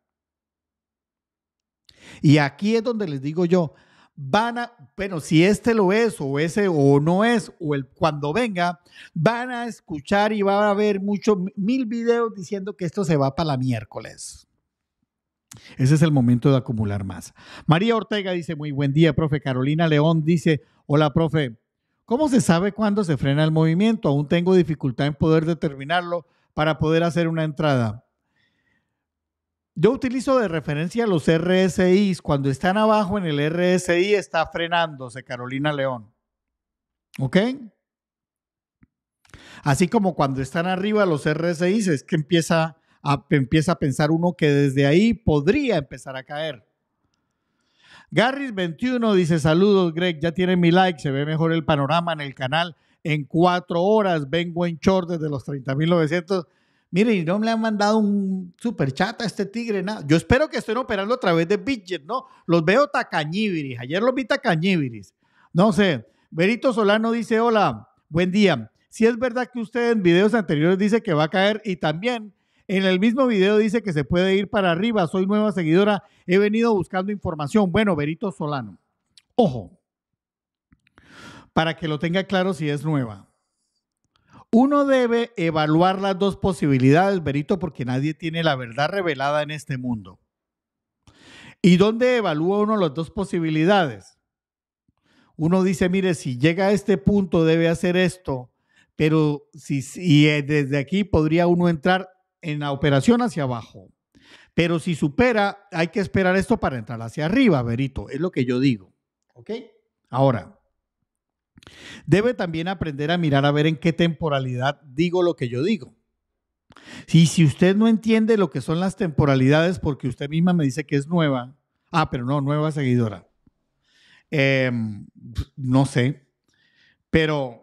Y aquí es donde les digo yo, van a, bueno, si este lo es o ese o no es, o el cuando venga, van a escuchar y van a ver muchos, mil videos diciendo que esto se va para la miércoles. Ese es el momento de acumular más. María Ortega dice, muy buen día, profe. Carolina León dice, hola, profe. ¿Cómo se sabe cuándo se frena el movimiento? Aún tengo dificultad en poder determinarlo para poder hacer una entrada. Yo utilizo de referencia los RSIs. Cuando están abajo en el RSI está frenándose Carolina León. ¿Ok? Así como cuando están arriba los RSIs es que empieza a, empieza a pensar uno que desde ahí podría empezar a caer. Garris 21 dice saludos Greg, ya tiene mi like, se ve mejor el panorama en el canal. En cuatro horas vengo en short desde los 30.900 Mire, y no le han mandado un super chat a este tigre, nada. Yo espero que estén operando a través de Bidget, ¿no? Los veo tacañíbiris. Ayer los vi tacañíbiris. No sé. Berito Solano dice: Hola, buen día. Si es verdad que usted en videos anteriores dice que va a caer y también en el mismo video dice que se puede ir para arriba. Soy nueva seguidora. He venido buscando información. Bueno, Berito Solano. Ojo. Para que lo tenga claro si es nueva. Uno debe evaluar las dos posibilidades, Berito, porque nadie tiene la verdad revelada en este mundo. ¿Y dónde evalúa uno las dos posibilidades? Uno dice, mire, si llega a este punto debe hacer esto, pero si, eh, desde aquí podría uno entrar en la operación hacia abajo. Pero si supera, hay que esperar esto para entrar hacia arriba, Berito. Es lo que yo digo. ¿Ok? Ahora, Debe también aprender a mirar a ver en qué temporalidad digo lo que yo digo. Y si usted no entiende lo que son las temporalidades, porque usted misma me dice que es nueva, ah, pero no, nueva seguidora, em, no sé, pero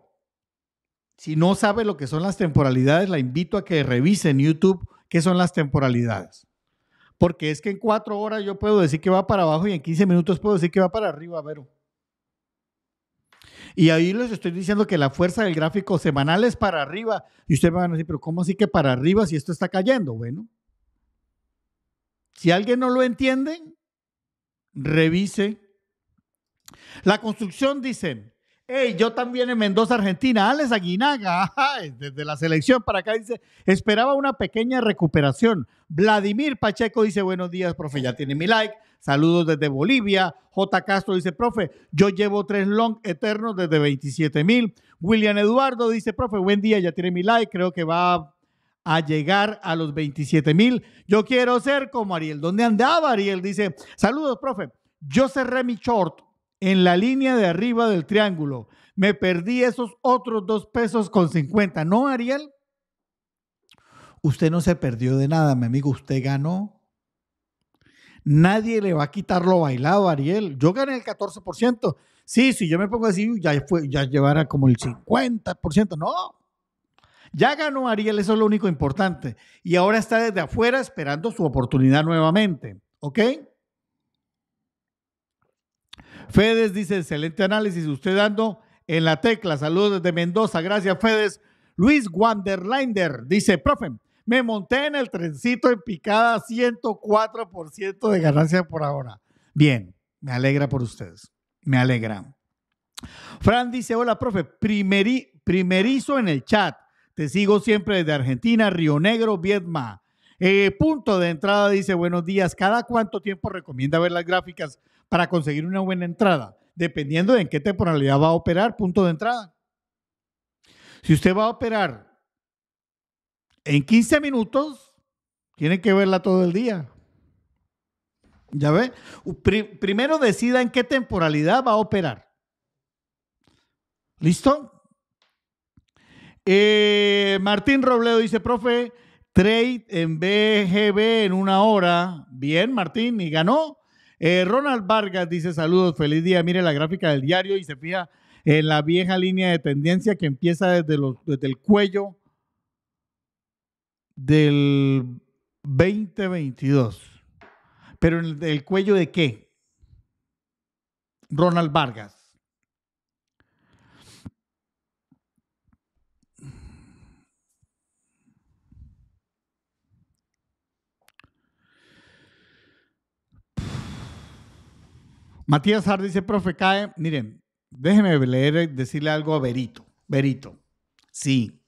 si no sabe lo que son las temporalidades, la invito a que revise en YouTube qué son las temporalidades. Porque es que en cuatro horas yo puedo decir que va para abajo y en 15 minutos puedo decir que va para arriba, ver. Y ahí les estoy diciendo que la fuerza del gráfico semanal es para arriba. Y ustedes van a decir, pero ¿cómo así que para arriba si esto está cayendo? Bueno, si alguien no lo entiende, revise. La construcción, dicen, hey, yo también en Mendoza, Argentina, Alex Aguinaga, desde la selección para acá, dice, esperaba una pequeña recuperación. Vladimir Pacheco dice, buenos días, profe, ya tiene mi like. Saludos desde Bolivia. J. Castro dice, profe, yo llevo tres long eternos desde 27 mil. William Eduardo dice, profe, buen día, ya tiene mi like, creo que va a llegar a los 27 mil. Yo quiero ser como Ariel. ¿Dónde andaba Ariel? Dice, saludos, profe. Yo cerré mi short en la línea de arriba del triángulo. Me perdí esos otros dos pesos con 50. ¿No, Ariel? Usted no se perdió de nada, mi amigo. Usted ganó Nadie le va a quitar lo bailado, Ariel. Yo gané el 14%. Sí, si yo me pongo así, ya, fue, ya llevara como el 50%. No. Ya ganó Ariel, eso es lo único importante. Y ahora está desde afuera esperando su oportunidad nuevamente. ¿Ok? Fedes dice, excelente análisis, usted dando en la tecla. Saludos desde Mendoza. Gracias, Fedes. Luis Wanderlinder dice, profe, me monté en el trencito en picada, 104% de ganancia por ahora. Bien, me alegra por ustedes. Me alegra. Fran dice, hola, profe, primerizo en el chat. Te sigo siempre desde Argentina, Río Negro, Vietma. Eh, punto de entrada dice, buenos días. ¿Cada cuánto tiempo recomienda ver las gráficas para conseguir una buena entrada? Dependiendo de en qué temporalidad va a operar, punto de entrada. Si usted va a operar en 15 minutos tienen que verla todo el día. ¿Ya ve? primero decida en qué temporalidad va a operar. ¿Listo? Eh, Martín Robledo dice, profe, trade en BGB en una hora. Bien, Martín, y ganó. Eh, Ronald Vargas dice, saludos, feliz día. Mire la gráfica del diario y se fija en la vieja línea de tendencia que empieza desde el cuello del 2022. Pero en el, cuello de qué? Ronald Vargas. Matías Hard dice, profe, cae. Miren, déjeme leer, decirle algo a Berito. Berito, sí,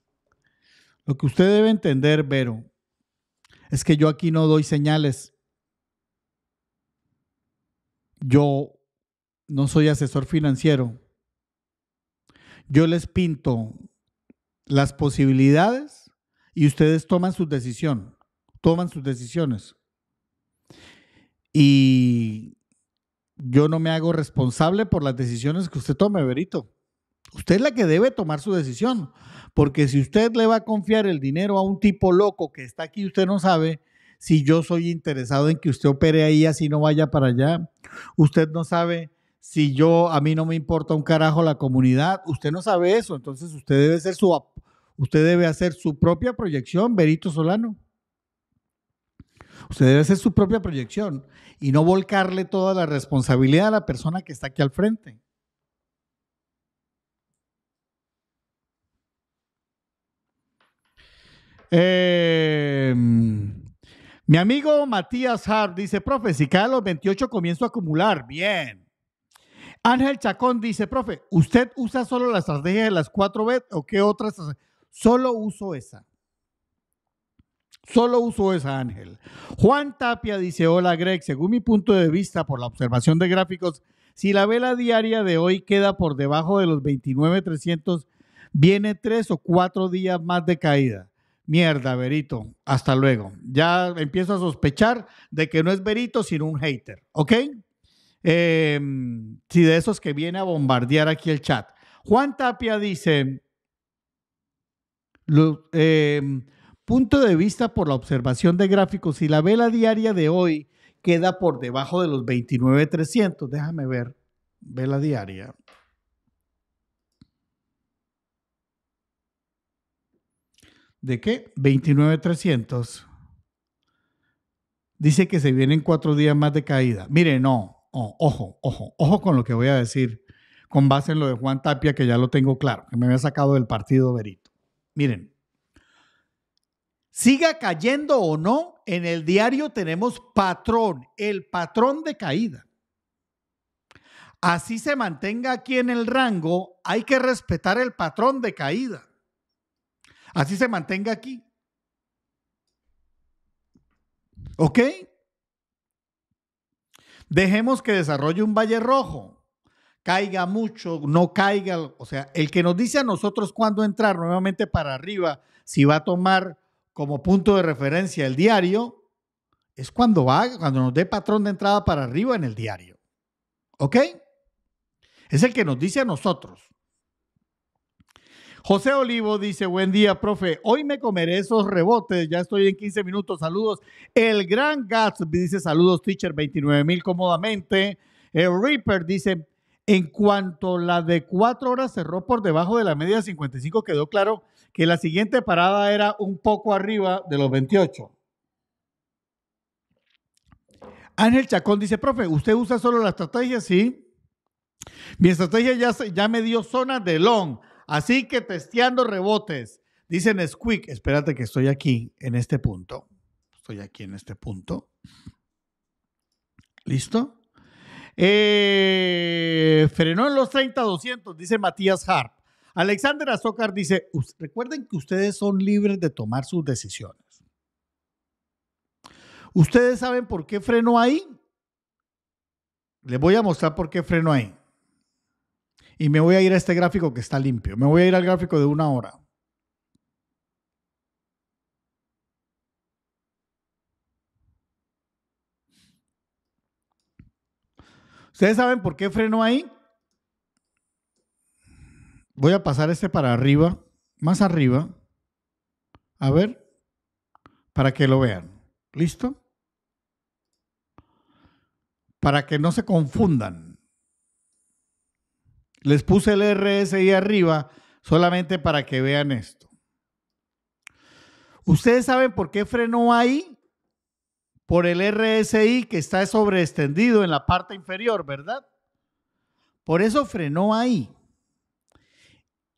lo que usted debe entender, Vero, es que yo aquí no doy señales. Yo no soy asesor financiero. Yo les pinto las posibilidades y ustedes toman su decisión, toman sus decisiones. Y yo no me hago responsable por las decisiones que usted tome, Verito. Usted es la que debe tomar su decisión, porque si usted le va a confiar el dinero a un tipo loco que está aquí, usted no sabe si yo soy interesado en que usted opere ahí así no vaya para allá. Usted no sabe si yo a mí no me importa un carajo la comunidad, usted no sabe eso, entonces usted debe ser su usted debe hacer su propia proyección, Berito Solano. Usted debe hacer su propia proyección y no volcarle toda la responsabilidad a la persona que está aquí al frente. Em, mi amigo Matías Hart dice, profe, si a los 28 comienzo a acumular, bien. Ángel Chacón dice, profe, ¿usted usa solo la estrategia de las 4 B o qué otras? Solo uso esa. Solo uso esa, Ángel. Juan Tapia dice, hola Greg, según mi punto de vista por la observación de gráficos, si la vela diaria de hoy queda por debajo de los 29,300, viene tres o cuatro días más de caída. Mierda, Berito. Hasta luego. Ya empiezo a sospechar de que no es Berito, sino un hater. ¿Ok? Em, sí, si de esos que viene a bombardear aquí el chat. Juan Tapia dice, em, punto de vista por la observación de gráficos y la vela diaria de hoy queda por debajo de los 29.300. Déjame ver, vela diaria. ¿De qué? 29,300. Dice que se vienen cuatro días más de caída. miren, no, ojo, ojo, ojo con lo que voy a decir, con base en lo de Juan Tapia, que ya lo tengo claro, que me había sacado del partido verito. Miren, siga cayendo o no, en el diario tenemos patrón, el patrón de caída. Así se mantenga aquí en el rango, hay que respetar el patrón de caída así se mantenga aquí. ¿Ok? Dejemos que desarrolle un valle rojo, caiga mucho, no caiga, o sea, el que nos dice a nosotros cuándo entrar nuevamente para arriba, si va a tomar como punto de referencia el diario, es cuando va, cuando nos dé patrón de entrada para arriba en el diario. ¿Ok? Es el que nos dice a nosotros. José Olivo dice, buen día, profe, hoy me comeré esos rebotes, ya estoy en 15 minutos, saludos. El gran Gatsby dice, saludos, teacher, 29 mil cómodamente. El Reaper dice, en cuanto la de cuatro horas cerró por debajo de la media 55, quedó claro que la siguiente parada era un poco arriba de los 28. Ángel Chacón dice, profe, ¿usted usa solo la estrategia? Sí. Mi estrategia ya, ya me dio zona de long. Así que testeando rebotes. Dicen Squeak, espérate que estoy aquí en este punto. Estoy aquí en este punto. ¿Listo? Eh, frenó en los 30-200, dice Matías Hart. Alexander Azócar dice, recuerden que ustedes son libres de tomar sus decisiones. ¿Ustedes saben por qué frenó ahí? Les voy a mostrar por qué frenó ahí y me voy a ir a este gráfico que está limpio. Me voy a ir al gráfico de una hora. ¿Ustedes saben por qué freno ahí? Voy a pasar este para arriba, más arriba. A ver, para que lo vean. ¿Listo? Para que no se confundan. Les puse el RSI arriba solamente para que vean esto. ¿Ustedes saben por qué frenó ahí? Por el RSI que está sobreextendido en la parte inferior, ¿verdad? Por eso frenó ahí.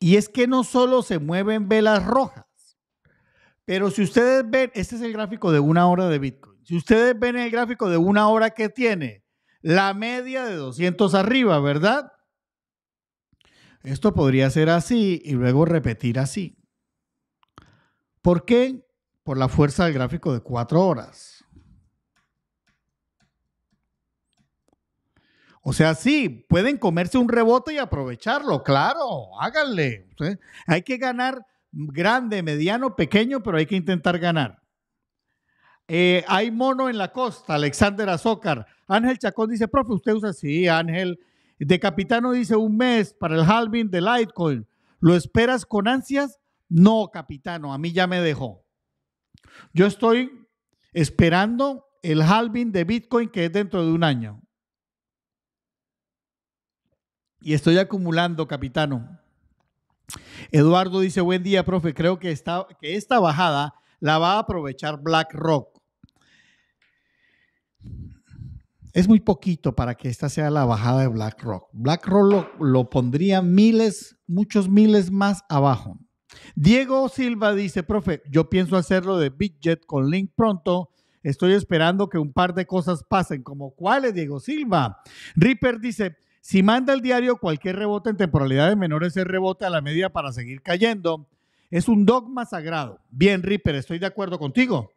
Y es que no solo se mueven velas rojas, pero si ustedes ven, este es el gráfico de una hora de Bitcoin. Si ustedes ven el gráfico de una hora que tiene la media de 200 arriba, ¿verdad? Esto podría ser así y luego repetir así. ¿Por qué? Por la fuerza del gráfico de cuatro horas. O sea, sí, pueden comerse un rebote y aprovecharlo, claro, háganle. Hay que ganar grande, mediano, pequeño, pero hay que intentar ganar. Eh, hay mono en la costa, Alexander Azócar. Ángel Chacón dice, profe, usted usa, sí, Ángel, de Capitano dice un mes para el halving de Litecoin. ¿Lo esperas con ansias? No, Capitano, a mí ya me dejó. Yo estoy esperando el halving de Bitcoin que es dentro de un año. Y estoy acumulando, Capitano. Eduardo dice, buen día, profe. Creo que esta, que esta bajada la va a aprovechar BlackRock. es muy poquito para que esta sea la bajada de BlackRock. BlackRock lo, pondría miles, muchos miles más abajo. Diego Silva dice, profe, yo pienso hacerlo de BitJet con Link pronto. Estoy esperando que un par de cosas pasen, como es, Diego Silva. Ripper dice, si manda el diario, cualquier rebote en temporalidad de menores es rebote a la media para seguir cayendo. Es un dogma sagrado. Bien, Ripper, estoy de acuerdo contigo.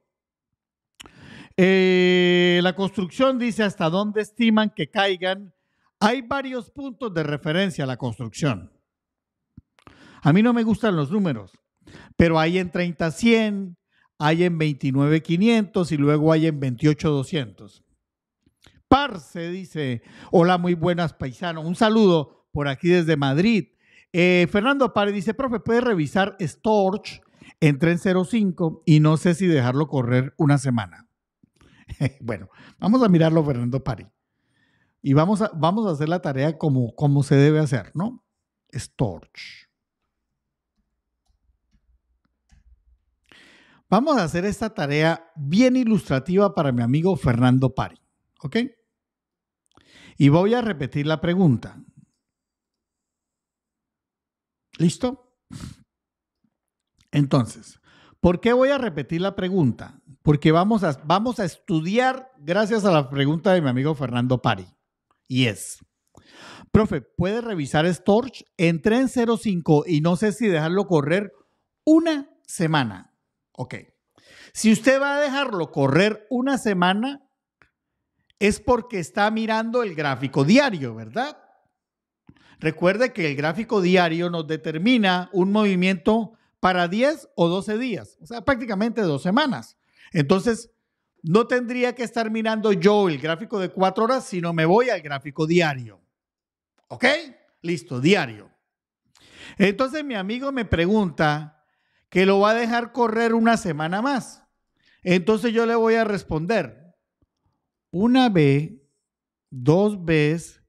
Eh, la construcción dice hasta dónde estiman que caigan. Hay varios puntos de referencia a la construcción. A mí no me gustan los números, pero hay en 30 100, hay en 29 y luego hay en 28.200. 200. Parce dice, hola, muy buenas paisanos. Un saludo por aquí desde Madrid. Eh, Fernando Pare dice, profe, ¿puede revisar Storch en 05 y no sé si dejarlo correr una semana? bueno, vamos a mirarlo Fernando Pari. Y vamos a, vamos a hacer la tarea como, como se debe hacer, ¿no? Storch. Vamos a hacer esta tarea bien ilustrativa para mi amigo Fernando Pari, ¿ok? Y voy a repetir la pregunta. ¿Listo? Entonces, ¿por qué voy a repetir la pregunta? porque vamos a, vamos a estudiar gracias a la pregunta de mi amigo Fernando Pari. Y es, profe, ¿puede revisar Storch? Entré en 05 y no sé si dejarlo correr una semana. Ok. Si usted va a dejarlo correr una semana, es porque está mirando el gráfico diario, ¿verdad? Recuerde que el gráfico diario nos determina un movimiento para 10 o 12 días, o sea, prácticamente dos semanas. Entonces, no tendría que estar mirando yo el gráfico de cuatro horas, sino me voy al gráfico diario. ¿Ok? Listo, diario. Entonces mi amigo me pregunta que lo va a dejar correr una semana más. Entonces yo le voy a responder una vez, dos veces,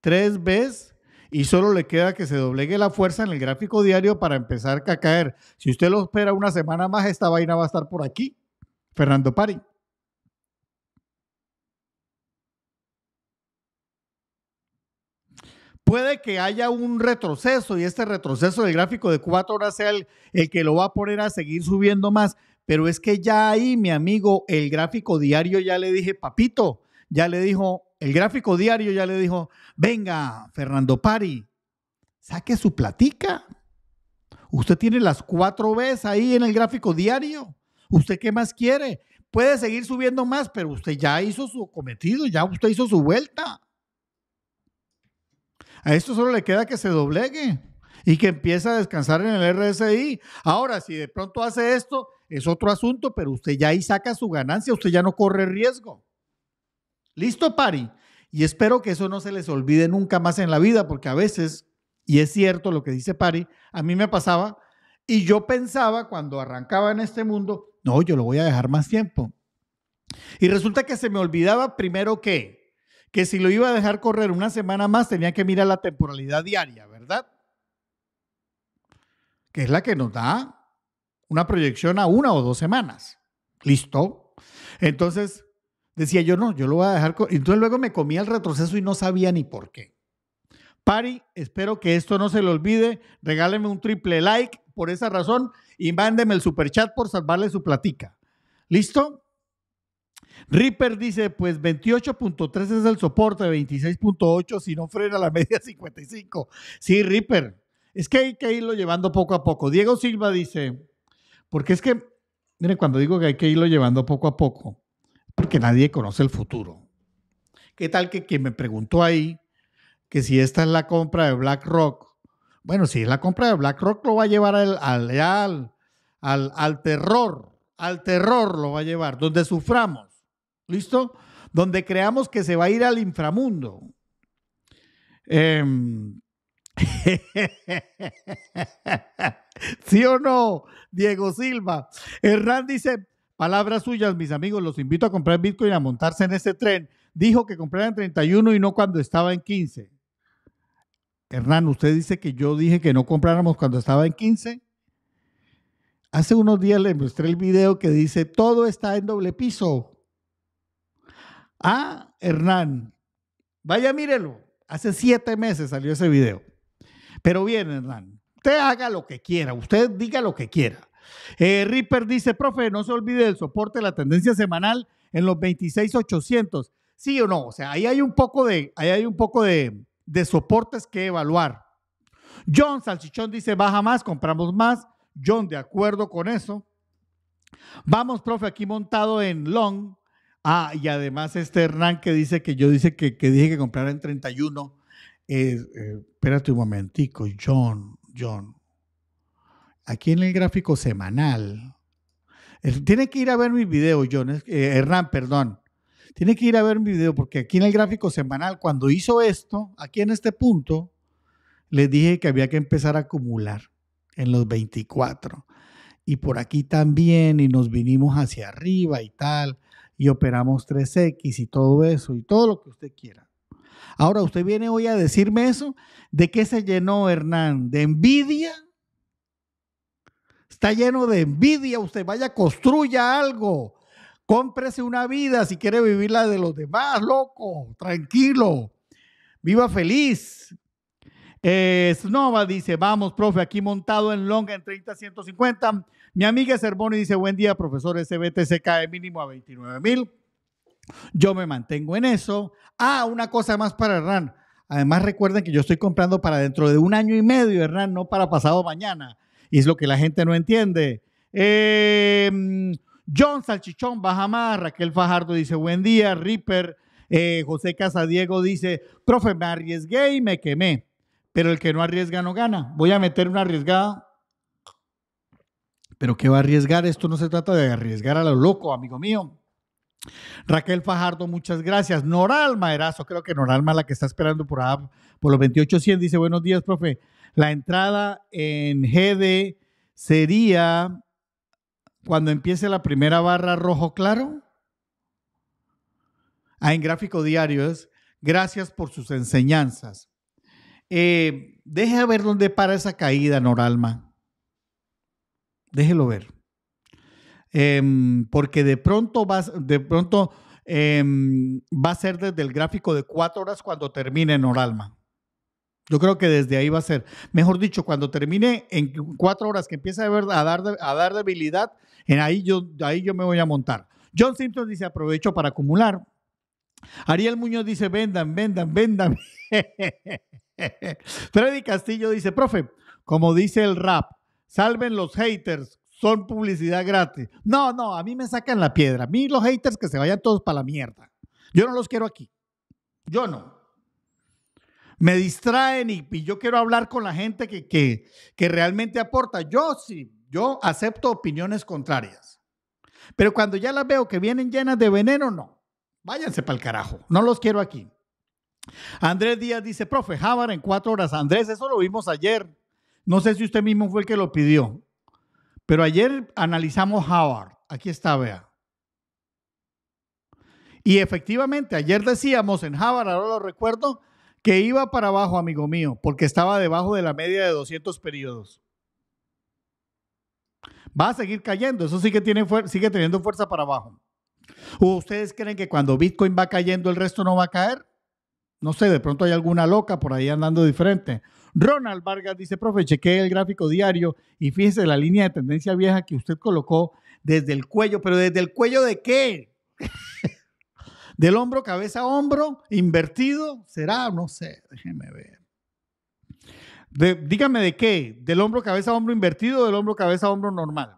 tres veces y solo le queda que se doblegue la fuerza en el gráfico diario para empezar a caer. Si usted lo espera una semana más, esta vaina va a estar por aquí. Fernando Pari. Puede que haya un retroceso y este retroceso del gráfico de cuatro horas sea el, que lo va a poner a seguir subiendo más, pero es que ya ahí, mi amigo, el gráfico diario ya le dije, papito, ya le dijo, el gráfico diario ya le dijo, venga, Fernando Pari, saque su platica. Usted tiene las cuatro veces ahí en el gráfico diario. ¿Usted qué más quiere? Puede seguir subiendo más, pero usted ya hizo su cometido, ya usted hizo su vuelta. A esto solo le queda que se doblegue y que empiece a descansar en el RSI. Ahora, si de pronto hace esto, es otro asunto, pero usted ya ahí saca su ganancia, usted ya no corre riesgo. ¿Listo, Pari? Y espero que eso no se les olvide nunca más en la vida, porque a veces, y es cierto lo que dice Pari, a mí me pasaba, y yo pensaba cuando arrancaba en este mundo, no, yo lo voy a dejar más tiempo. Y resulta que se me olvidaba primero que, que si lo iba a dejar correr una semana más tenía que mirar la temporalidad diaria, ¿verdad? Que es la que nos da una proyección a una o dos semanas. ¿Listo? Entonces decía yo, no, yo lo voy a dejar. Entonces luego me comía el retroceso y no sabía ni por qué. Pari, espero que esto no se le olvide. Regáleme un triple like por esa razón y mándeme el superchat por salvarle su platica. ¿Listo? Reaper dice, pues 28.3 es el soporte, 26.8 si no frena la media 55. Sí, Reaper, es que hay que irlo llevando poco a poco. Diego Silva dice, porque es que, miren, cuando digo que hay que irlo llevando poco a poco, porque nadie conoce el futuro. ¿Qué tal que quien me preguntó ahí que si esta es la compra de BlackRock bueno, si la compra de BlackRock, lo va a llevar al, al, al, terror, al terror lo va a llevar, donde suframos, ¿listo? Donde creamos que se va a ir al inframundo. Em, ¿Sí o no, Diego Silva? Hernán dice, palabras suyas, mis amigos, los invito a comprar Bitcoin y a montarse en este tren. Dijo que compraran 31 y no cuando estaba en 15. Hernán, usted dice que yo dije que no compráramos cuando estaba en 15. Hace unos días le mostré el video que dice, todo está en doble piso. Ah, Hernán, vaya mírelo. Hace siete meses salió ese video. Pero bien, Hernán, usted haga lo que quiera, usted diga lo que quiera. Eh, Ripper dice, profe, no se olvide del soporte de la tendencia semanal en los 26,800. ¿Sí o no? O sea, ahí hay un poco de, ahí hay un poco de, de soportes que evaluar. John Salchichón dice, baja más, compramos más. John, de acuerdo con eso. Vamos, profe, aquí montado en long. Ah, y además este Hernán que dice que yo dice que, dije que comprara en 31. Eh, espérate un momentico, John, John. Aquí en el gráfico semanal. Tiene que ir a ver mi video, John. Eh, Hernán, perdón. Tiene que ir a ver mi video porque aquí en el gráfico semanal, cuando hizo esto, aquí en este punto, les dije que había que empezar a acumular en los 24. Y por aquí también, y nos vinimos hacia arriba y tal, y operamos 3X y todo eso, y todo lo que usted quiera. Ahora, usted viene hoy a decirme eso. ¿De qué se llenó Hernán? ¿De envidia? Está lleno de envidia. Usted vaya, construya algo. Cómprese una vida si quiere vivir la de los demás, loco, tranquilo, viva feliz. Eh, Snova dice, vamos, profe, aquí montado en longa en 30, 150. Mi amiga Cervoni dice, buen día, profesor, ese BTC cae mínimo a 29 mil. Yo me mantengo en eso. Ah, una cosa más para Hernán. Además, recuerden que yo estoy comprando para dentro de un año y medio, Hernán, no para pasado mañana. Y es lo que la gente no entiende. Eh, John Salchichón Bajamar, Raquel Fajardo dice buen día, Ripper, eh, José Casadiego dice, profe, me arriesgué y me quemé, pero el que no arriesga no gana. Voy a meter una arriesgada. Pero ¿qué va a arriesgar? Esto no se trata de arriesgar a lo loco, amigo mío. Raquel Fajardo, muchas gracias. Noralma Erazo, creo que Noralma la que está esperando por, por los 2800 dice, buenos días, profe. La entrada en GD sería cuando empiece la primera barra rojo claro. Ah, en gráfico diario es gracias por sus enseñanzas. Eh, deje a ver dónde para esa caída, Noralma. Déjelo ver. Em, porque de pronto, va, de pronto em, va a ser desde el gráfico de cuatro horas cuando termine Noralma. Yo creo que desde ahí va a ser. Mejor dicho, cuando termine en cuatro horas que empiece a, dar, a dar debilidad, en ahí yo, ahí yo me voy a montar. John Simpson dice, aprovecho para acumular. Ariel Muñoz dice, vendan, vendan, vendan. Freddy Castillo dice, profe, como dice el rap, salven los haters, son publicidad gratis. No, no, a mí me sacan la piedra. A mí los haters que se vayan todos para la mierda. Yo no los quiero aquí. Yo no. Me distraen y, yo quiero hablar con la gente que, que, que realmente aporta. Yo sí, yo acepto opiniones contrarias. Pero cuando ya las veo que vienen llenas de veneno, no. Váyanse para el carajo. No los quiero aquí. Andrés Díaz dice, profe, Javar en cuatro horas. Andrés, eso lo vimos ayer. No sé si usted mismo fue el que lo pidió. Pero ayer analizamos Javar. Aquí está, vea. Y efectivamente, ayer decíamos en Javar, ahora lo recuerdo, que iba para abajo, amigo mío, porque estaba debajo de la media de 200 periodos va a seguir cayendo. Eso sigue, tiene sigue teniendo fuerza para abajo. ustedes creen que cuando Bitcoin va cayendo el resto no va a caer? No sé, de pronto hay alguna loca por ahí andando diferente. Ronald Vargas dice, profe, chequeé el gráfico diario y fíjese la línea de tendencia vieja que usted colocó desde el cuello, pero desde el cuello de qué? Del hombro, cabeza, hombro, invertido, será, no sé, déjeme ver dígame de qué, del hombro cabeza hombro invertido o del hombro cabeza hombro normal.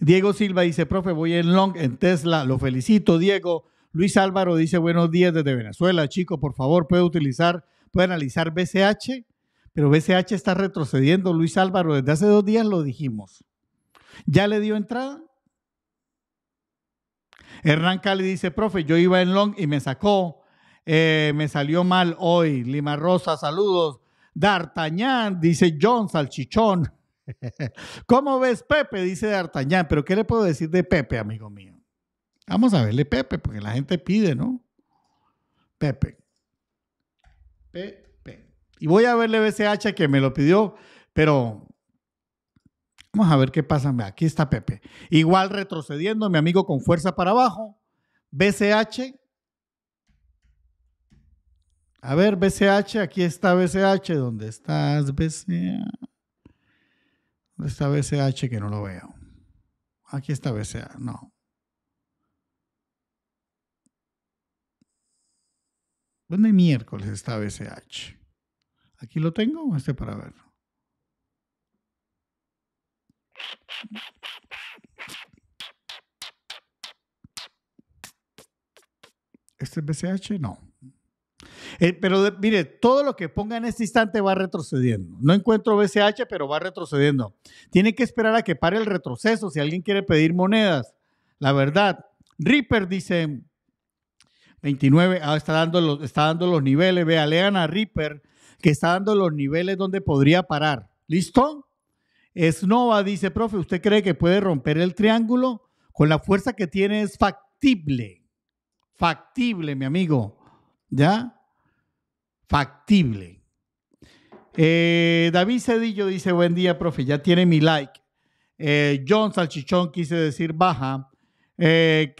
Diego Silva dice, profe, voy en long en Tesla, lo felicito, Diego. Luis Álvaro dice, buenos días desde Venezuela, chico por favor, puede utilizar, puede analizar BCH, pero BCH está retrocediendo, Luis Álvaro, desde hace dos días lo dijimos. ¿Ya le dio entrada? Hernán Cali dice, profe, yo iba en long y me sacó, eh, me salió mal hoy. Lima Rosa, saludos. D'Artagnan, dice John Salchichón. ¿Cómo ves Pepe? Dice D'Artagnan, pero ¿qué le puedo decir de Pepe, amigo mío? Vamos a verle Pepe, porque la gente pide, ¿no? Pepe. Pepe. Y voy a verle BCH que me lo pidió, pero vamos a ver qué pasa. Aquí está Pepe. Igual retrocediendo, mi amigo, con fuerza para abajo. BCH a ver, BCH, aquí está BCH. ¿Dónde estás, BCH? ¿Dónde está BCH que no lo veo? Aquí está BCH, no. ¿Dónde miércoles está BCH? ¿Aquí lo tengo o este para verlo? ¿Este es BCH? No. Eh, pero mire, todo lo que ponga en este instante va retrocediendo. No encuentro BCH, pero va retrocediendo. Tiene que esperar a que pare el retroceso si alguien quiere pedir monedas. La verdad, Reaper dice 29, ah, está, dando los, está dando los niveles. Vea, lean a Reaper que está dando los niveles donde podría parar. ¿Listo? Snova dice, profe, ¿usted cree que puede romper el triángulo? Con la fuerza que tiene es factible. Factible, mi amigo. ¿Ya? factible. Eh, David Cedillo dice, buen día, profe, ya tiene mi like. Eh, John Salchichón quise decir baja. Eh,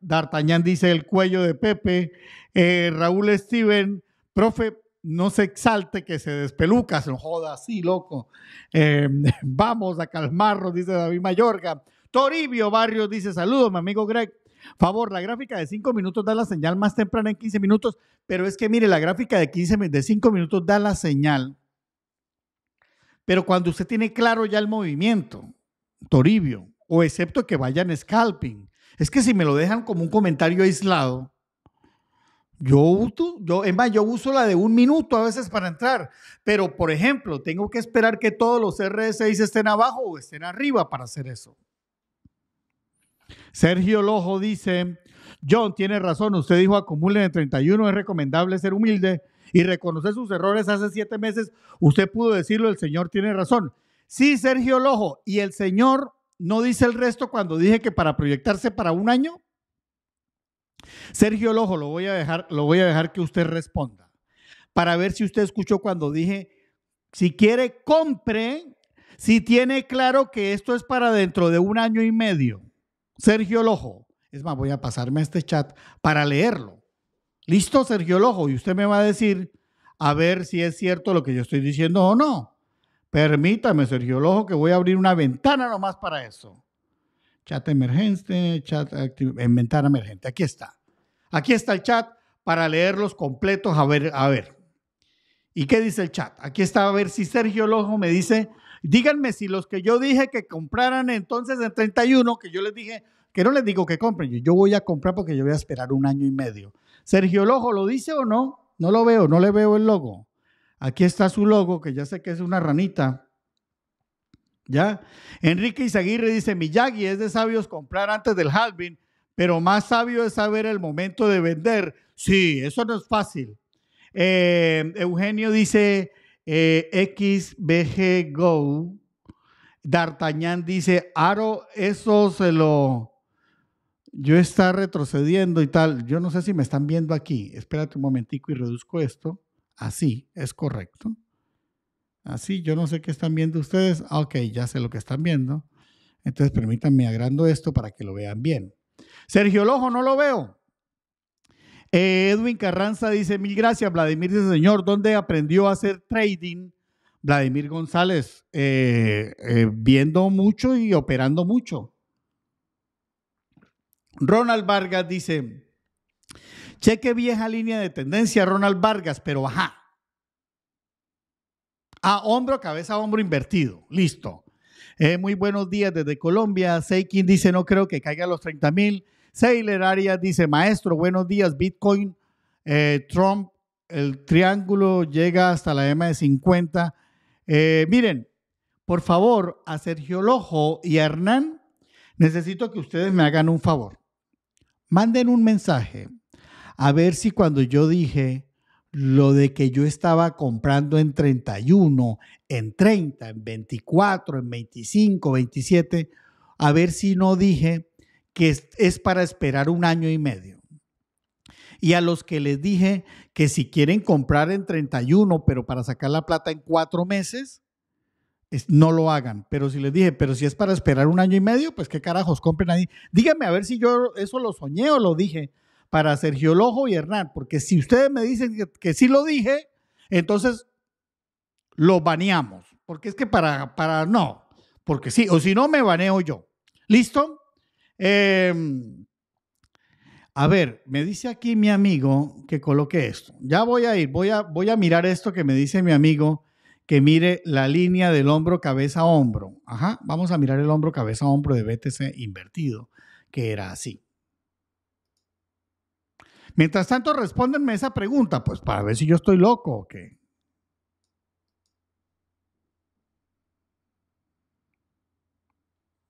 D'Artagnan dice el cuello de Pepe. Raúl Steven, profe, no se exalte que se despeluca, se lo joda así, loco. Em, vamos a calmarlo, dice David Mayorga. Toribio Barrios dice, saludos, mi amigo Greg. Favor, la gráfica de 5 minutos da la señal más temprana en 15 minutos, pero es que mire, la gráfica de, 15, de 5 minutos da la señal. Pero cuando usted tiene claro ya el movimiento, Toribio, o excepto que vayan scalping, es que si me lo dejan como un comentario aislado, yo uso, yo, yo uso la de un minuto a veces para entrar, pero por ejemplo, tengo que esperar que todos los R6 estén abajo o estén arriba para hacer eso. Sergio Lojo dice, John tiene razón, usted dijo acumulen en 31, es recomendable ser humilde y reconocer sus errores hace siete meses, usted pudo decirlo, el Señor tiene razón. Sí, Sergio Lojo, y el Señor no dice el resto cuando dije que para proyectarse para un año. Sergio Lojo, lo voy a dejar, lo voy a dejar que usted responda para ver si usted escuchó cuando dije, si quiere, compre, si tiene claro que esto es para dentro de un año y medio. Sergio Lojo. Es más, voy a pasarme a este chat para leerlo. Listo, Sergio Lojo. Y usted me va a decir a ver si es cierto lo que yo estoy diciendo o no. Permítame, Sergio Lojo, que voy a abrir una ventana nomás para eso. Chat emergente, chat en ventana emergente. Aquí está. Aquí está el chat para leerlos completos. A ver, a ver. ¿Y qué dice el chat? Aquí está a ver si Sergio Lojo me dice Díganme si los que yo dije que compraran entonces en 31, que yo les dije, que no les digo que compren, yo voy a comprar porque yo voy a esperar un año y medio. Sergio Lojo, ¿lo dice o no? No lo veo, no le veo el logo. Aquí está su logo, que ya sé que es una ranita. ¿Ya? Enrique Izaguirre dice, Miyagi es de sabios comprar antes del halving, pero más sabio es saber el momento de vender. Sí, eso no es fácil. Eh, Eugenio dice, eh, xbggo XBG D'Artagnan dice, Aro, eso se lo... Yo está retrocediendo y tal. Yo no sé si me están viendo aquí. Espérate un momentico y reduzco esto. Así, es correcto. Así, yo no sé qué están viendo ustedes. Ah, ok, ya sé lo que están viendo. Entonces permítanme agrando esto para que lo vean bien. Sergio Lojo, no lo veo. Edwin Carranza dice, mil gracias, Vladimir. Dice, señor, ¿dónde aprendió a hacer trading? Vladimir González, eh, eh, viendo mucho y operando mucho. Ronald Vargas dice, cheque vieja línea de tendencia, Ronald Vargas, pero ajá. A hombro, cabeza, hombro invertido. Listo. Eh, muy buenos días desde Colombia. Seikin dice, no creo que caiga a los 30 mil. Sailor Arias dice, maestro, buenos días, Bitcoin, eh, Trump, el triángulo llega hasta la M de 50. Eh, miren, por favor, a Sergio Lojo y a Hernán, necesito que ustedes me hagan un favor. Manden un mensaje a ver si cuando yo dije lo de que yo estaba comprando en 31, en 30, en 24, en 25, 27, a ver si no dije que es, para esperar un año y medio. Y a los que les dije que si quieren comprar en 31, pero para sacar la plata en cuatro meses, no lo hagan. Pero si les dije, pero si es para esperar un año y medio, pues qué carajos, compren ahí. Díganme a ver si yo eso lo soñé o lo dije para Sergio Lojo y Hernán, porque si ustedes me dicen que, que sí lo dije, entonces lo baneamos. Porque es que para, para no, porque sí, o si no me baneo yo. ¿Listo? Em, a ver, me dice aquí mi amigo que coloque esto. Ya voy a ir, voy a, voy a mirar esto que me dice mi amigo que mire la línea del hombro cabeza a hombro. Ajá, vamos a mirar el hombro cabeza a hombro de BTC invertido, que era así. Mientras tanto, respóndenme esa pregunta, pues para ver si yo estoy loco o qué.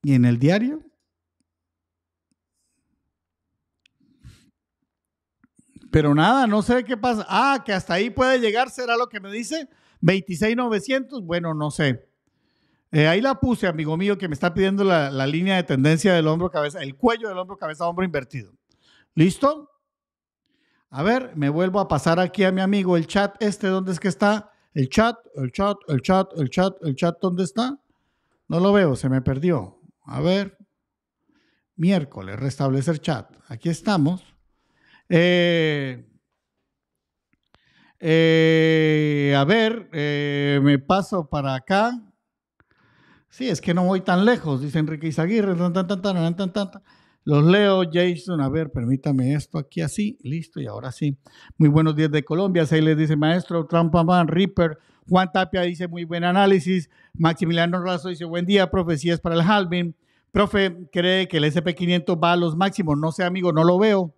¿Y en el diario? Pero nada, no sé qué pasa. Ah, que hasta ahí puede llegar, será lo que me dice. 26,900, bueno, no sé. Eh, ahí la puse, amigo mío, que me está pidiendo la, la línea de tendencia del hombro-cabeza, el cuello del hombro-cabeza-hombro invertido. ¿Listo? A ver, me vuelvo a pasar aquí a mi amigo el chat este, ¿dónde es que está? El chat, el chat, el chat, el chat, el chat, ¿dónde está? No lo veo, se me perdió. A ver. Miércoles, restablecer chat. Aquí estamos. Eh, eh, a ver, eh, me paso para acá. Sí, es que no voy tan lejos, dice Enrique Izaguirre. Tan, tan, tan, Los leo, Jason. A ver, permítame esto aquí así. Listo, y ahora sí. Muy buenos días de Colombia. Se les dice maestro Trampaman, Reaper. Juan Tapia dice muy buen análisis. Maximiliano Razo dice buen día, profecías para el Halvin. Profe, cree que el SP500 va a los máximos. No sé, amigo, no lo veo.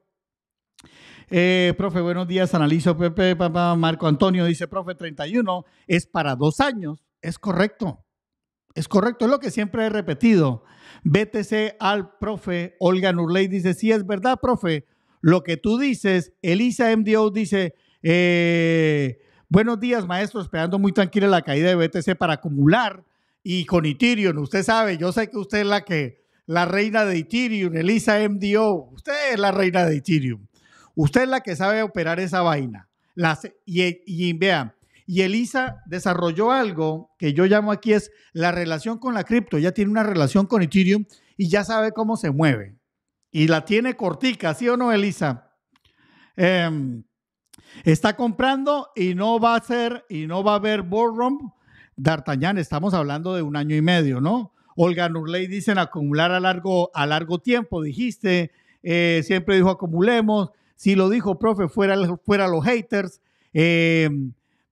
Eh, profe, buenos días. Analizo Pepe, papá Marco Antonio. Dice, profe, 31 es para dos años. Es correcto. Es correcto, es lo que siempre he repetido. BTC al profe Olga Nurley dice, sí, es verdad, profe, lo que tú dices. Elisa MDO dice, eh, buenos días, maestro, esperando muy tranquila la caída de BTC para acumular. Y con Ethereum, usted sabe, yo sé que usted es la que, la reina de Ethereum, Elisa MDO, usted es la reina de Ethereum. Usted es la que sabe operar esa vaina. y, vea, y Elisa desarrolló algo que yo llamo aquí es la relación con la cripto. Ella tiene una relación con Ethereum y ya sabe cómo se mueve. Y la tiene cortica, ¿sí o no, Elisa? Em, está comprando y no va a ser, y no va a haber boardroom. D'Artagnan, estamos hablando de un año y medio, ¿no? Olga Nurley dicen acumular a largo, a largo tiempo, dijiste. Eh, siempre dijo acumulemos. Si lo dijo, profe, fuera, fuera los haters. Eh,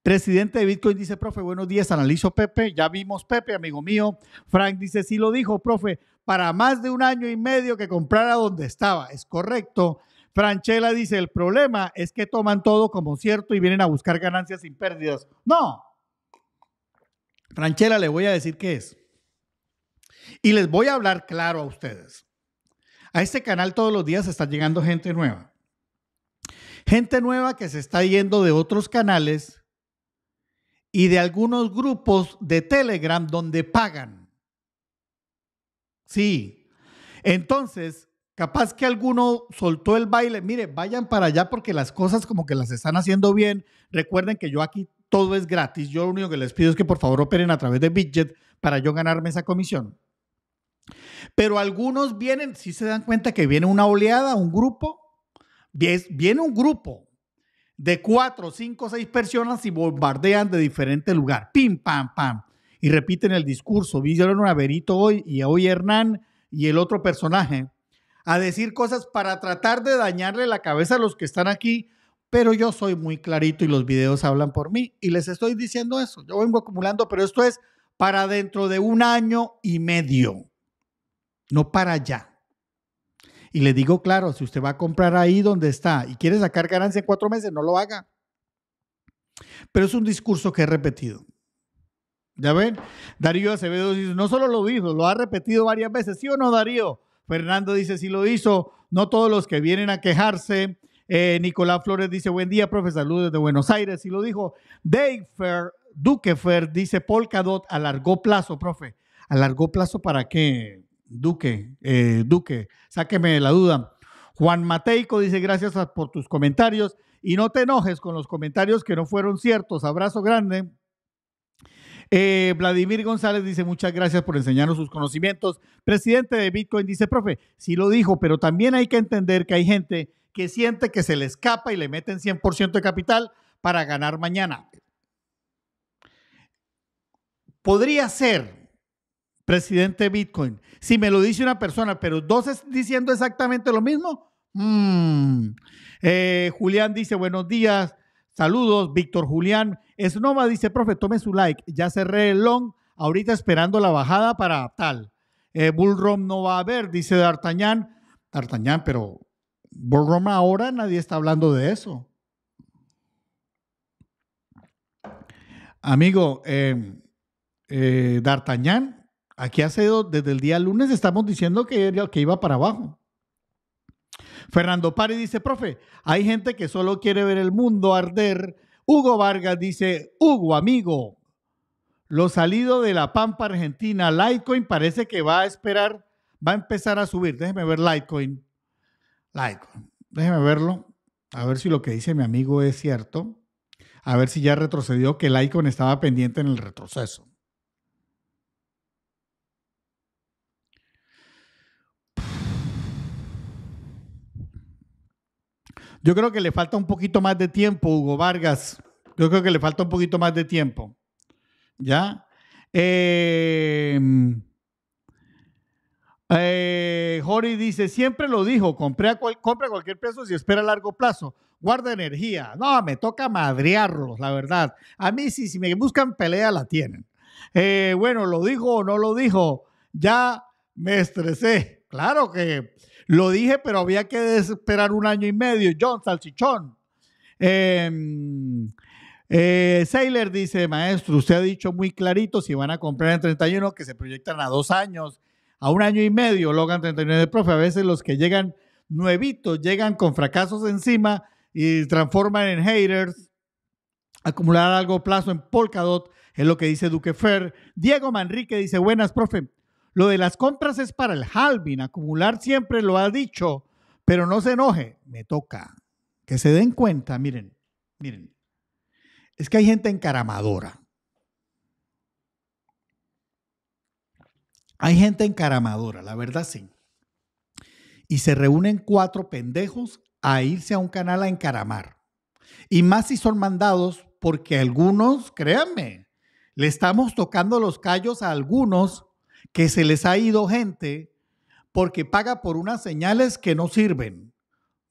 presidente de Bitcoin dice, profe, buenos días, analizo Pepe. Ya vimos Pepe, amigo mío. Frank dice, si lo dijo, profe, para más de un año y medio que comprara donde estaba. Es correcto. Franchella dice, el problema es que toman todo como cierto y vienen a buscar ganancias sin pérdidas. No. Franchela, le voy a decir qué es. Y les voy a hablar claro a ustedes. A este canal todos los días está llegando gente nueva. Gente nueva que se está yendo de otros canales y de algunos grupos de Telegram donde pagan. Sí. Entonces, capaz que alguno soltó el baile. Mire, vayan para allá porque las cosas como que las están haciendo bien. Recuerden que yo aquí todo es gratis. Yo lo único que les pido es que por favor operen a través de Bitget para yo ganarme esa comisión. Pero algunos vienen, si se dan cuenta que viene una oleada, un grupo, Viene un grupo de cuatro, cinco, seis personas y bombardean de diferente lugar. Pim, pam, pam. Y repiten el discurso. Vieron a Berito hoy y hoy Hernán y el otro personaje a decir cosas para tratar de dañarle la cabeza a los que están aquí. Pero yo soy muy clarito y los videos hablan por mí. Y les estoy diciendo eso. Yo vengo acumulando, pero esto es para dentro de un año y medio. No para allá. Y le digo, claro, si usted va a comprar ahí donde está y quiere sacar ganancia en cuatro meses, no lo haga. Pero es un discurso que he repetido. Ya ven, Darío Acevedo dice, no solo lo dijo, lo ha repetido varias veces, ¿sí o no, Darío? Fernando dice, sí lo hizo, no todos los que vienen a quejarse. Eh, Nicolás Flores dice, buen día, profe, saludos desde Buenos Aires, sí lo dijo. Dave Duquefer dice, Polkadot a largo plazo, profe. ¿Alargó plazo para qué? Duque, eh, Duque, sáqueme de la duda. Juan Mateico dice gracias por tus comentarios y no te enojes con los comentarios que no fueron ciertos. Abrazo grande. Eh, Vladimir González dice muchas gracias por enseñarnos sus conocimientos. Presidente de Bitcoin dice, profe, sí lo dijo, pero también hay que entender que hay gente que siente que se le escapa y le meten 100% de capital para ganar mañana. Podría ser, presidente Bitcoin. Si me lo dice una persona, pero dos diciendo exactamente lo mismo. Mm. Eh, Julián dice, buenos días, saludos. Víctor Julián, Snova dice, profe, tome su like. Ya cerré el long, ahorita esperando la bajada para tal. Bull eh, Bullrom no va a haber, dice D'Artagnan. D'Artagnan, pero Bullrom ahora nadie está hablando de eso. Amigo, eh, D'Artagnan Aquí hace dos, desde el día lunes estamos diciendo que, que iba para abajo. Fernando Pari dice, profe, hay gente que solo quiere ver el mundo arder. Hugo Vargas dice, Hugo, amigo, lo salido de la Pampa Argentina, Litecoin parece que va a esperar, va a empezar a subir. Déjeme ver Litecoin. Litecoin, déjeme verlo. A ver si lo que dice mi amigo es cierto. A ver si ya retrocedió, que Litecoin estaba pendiente en el retroceso. Yo creo que le falta un poquito más de tiempo, Hugo Vargas. Yo creo que le falta un poquito más de tiempo. ¿Ya? Em, eh, Jory dice, siempre lo dijo, compra cualquier peso si espera a largo plazo. Guarda energía. No, me toca madrearlos, la verdad. A mí sí, si me buscan pelea, la tienen. Eh, bueno, lo dijo o no lo dijo, ya me estresé. Claro que lo dije, pero había que esperar un año y medio. John Salchichón. Em, eh, Sailor dice, maestro, usted ha dicho muy clarito si van a comprar en 31 que se proyectan a dos años, a un año y medio, Logan 39 profe. A veces los que llegan nuevitos llegan con fracasos encima y transforman en haters. Acumular algo, plazo en Polkadot es lo que dice Duque Fer. Diego Manrique dice, buenas, profe. Lo de las compras es para el halving, acumular siempre lo ha dicho, pero no se enoje, me toca. Que se den cuenta, miren, miren, es que hay gente encaramadora. Hay gente encaramadora, la verdad sí. Y se reúnen cuatro pendejos a irse a un canal a encaramar. Y más si son mandados, porque algunos, créanme, le estamos tocando los callos a algunos que se les ha ido gente porque paga por unas señales que no sirven.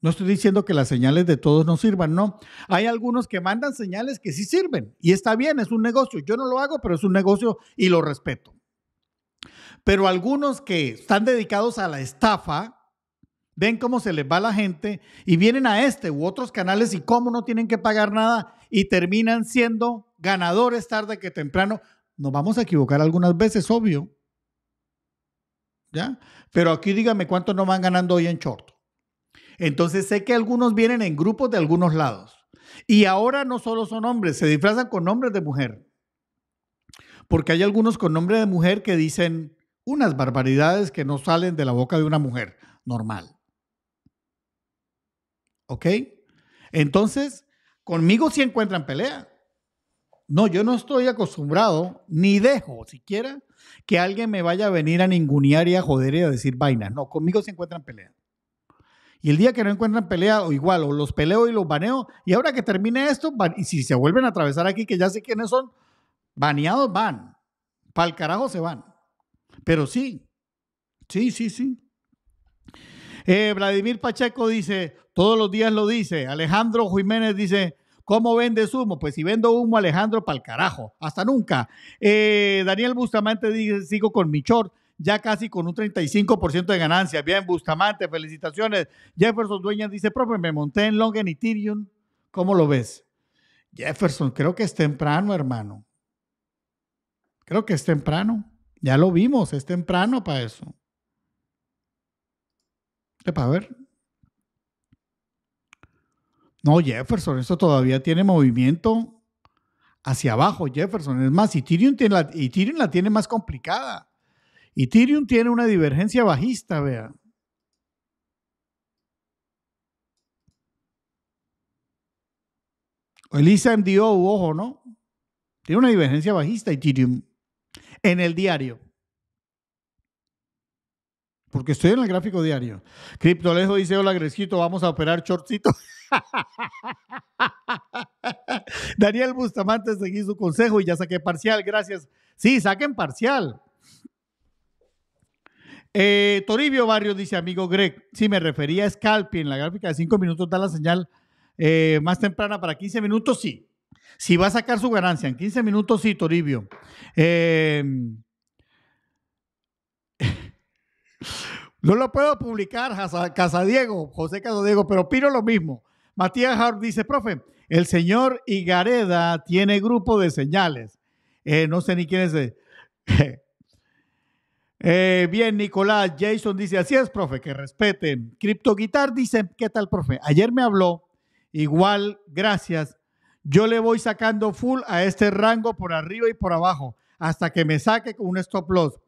No estoy diciendo que las señales de todos no sirvan, no. Hay algunos que mandan señales que sí sirven y está bien, es un negocio. Yo no lo hago, pero es un negocio y lo respeto. Pero algunos que están dedicados a la estafa, ven cómo se les va la gente y vienen a este u otros canales y cómo no tienen que pagar nada y terminan siendo ganadores tarde que temprano. Nos vamos a equivocar algunas veces, obvio, pero aquí dígame cuántos no van ganando hoy en short. Entonces sé que algunos vienen en grupos de algunos lados. Y ahora no solo son hombres, se disfrazan con nombres de mujer. Porque hay algunos con nombre de mujer que dicen unas barbaridades que no salen de la boca de una mujer normal. ¿Ok? Entonces, conmigo sí encuentran pelea. No, yo no estoy acostumbrado, ni dejo siquiera que alguien me vaya a venir a ningunear y a joder y a decir vainas. No, conmigo se encuentran peleas. Y el día que no encuentran pelea, o igual, o los peleo y los baneo. Y ahora que termine esto, y si se vuelven a atravesar aquí, que ya sé quiénes son, baneados van. Pa'l carajo se van. Pero sí, sí, sí, sí. Eh, Vladimir Pacheco dice, todos los días lo dice. Alejandro Jiménez dice, ¿Cómo vendes humo? Pues si vendo humo, Alejandro, pa'l carajo. Hasta nunca. Eh, Daniel Bustamante dice, sigo con mi short ya casi con un 35% de ganancia. Bien, Bustamante, felicitaciones. Jefferson Dueñas dice, profe, me monté en Longen y Ethereum. ¿Cómo lo ves? Jefferson, creo que es temprano, hermano. Creo que es temprano. Ya lo vimos, es temprano para eso. Para ver. No, Jefferson, eso todavía tiene movimiento hacia abajo, Jefferson. Es más, y tiene la, tiene más complicada. Ethereum tiene una divergencia bajista, vea. Elisa MDO, ojo, ¿no? Tiene una divergencia bajista Ethereum en el diario porque estoy en el gráfico diario. Criptolejo dice, hola Gresquito, vamos a operar shortcito. Daniel Bustamante, seguí su consejo y ya saqué parcial, gracias. Sí, saquen parcial. Eh, Toribio Barrio dice, amigo Greg, sí me refería a Scalpi en la gráfica de 5 minutos, da la señal eh, más temprana para 15 minutos, sí. Si va a sacar su ganancia en 15 minutos, sí, Toribio. Eh, no lo puedo publicar, Casadiego, José Casadiego, pero opino lo mismo. Matías Hart dice, profe, el señor Igareda tiene grupo de señales. Eh, no sé ni quién es. Eh, bien, Nicolás Jason dice, así es, profe, que respeten. Crypto Guitar dice, ¿qué tal, profe? Ayer me habló, igual, gracias. Yo le voy sacando full a este rango por arriba y por abajo, hasta que me saque con un stop loss.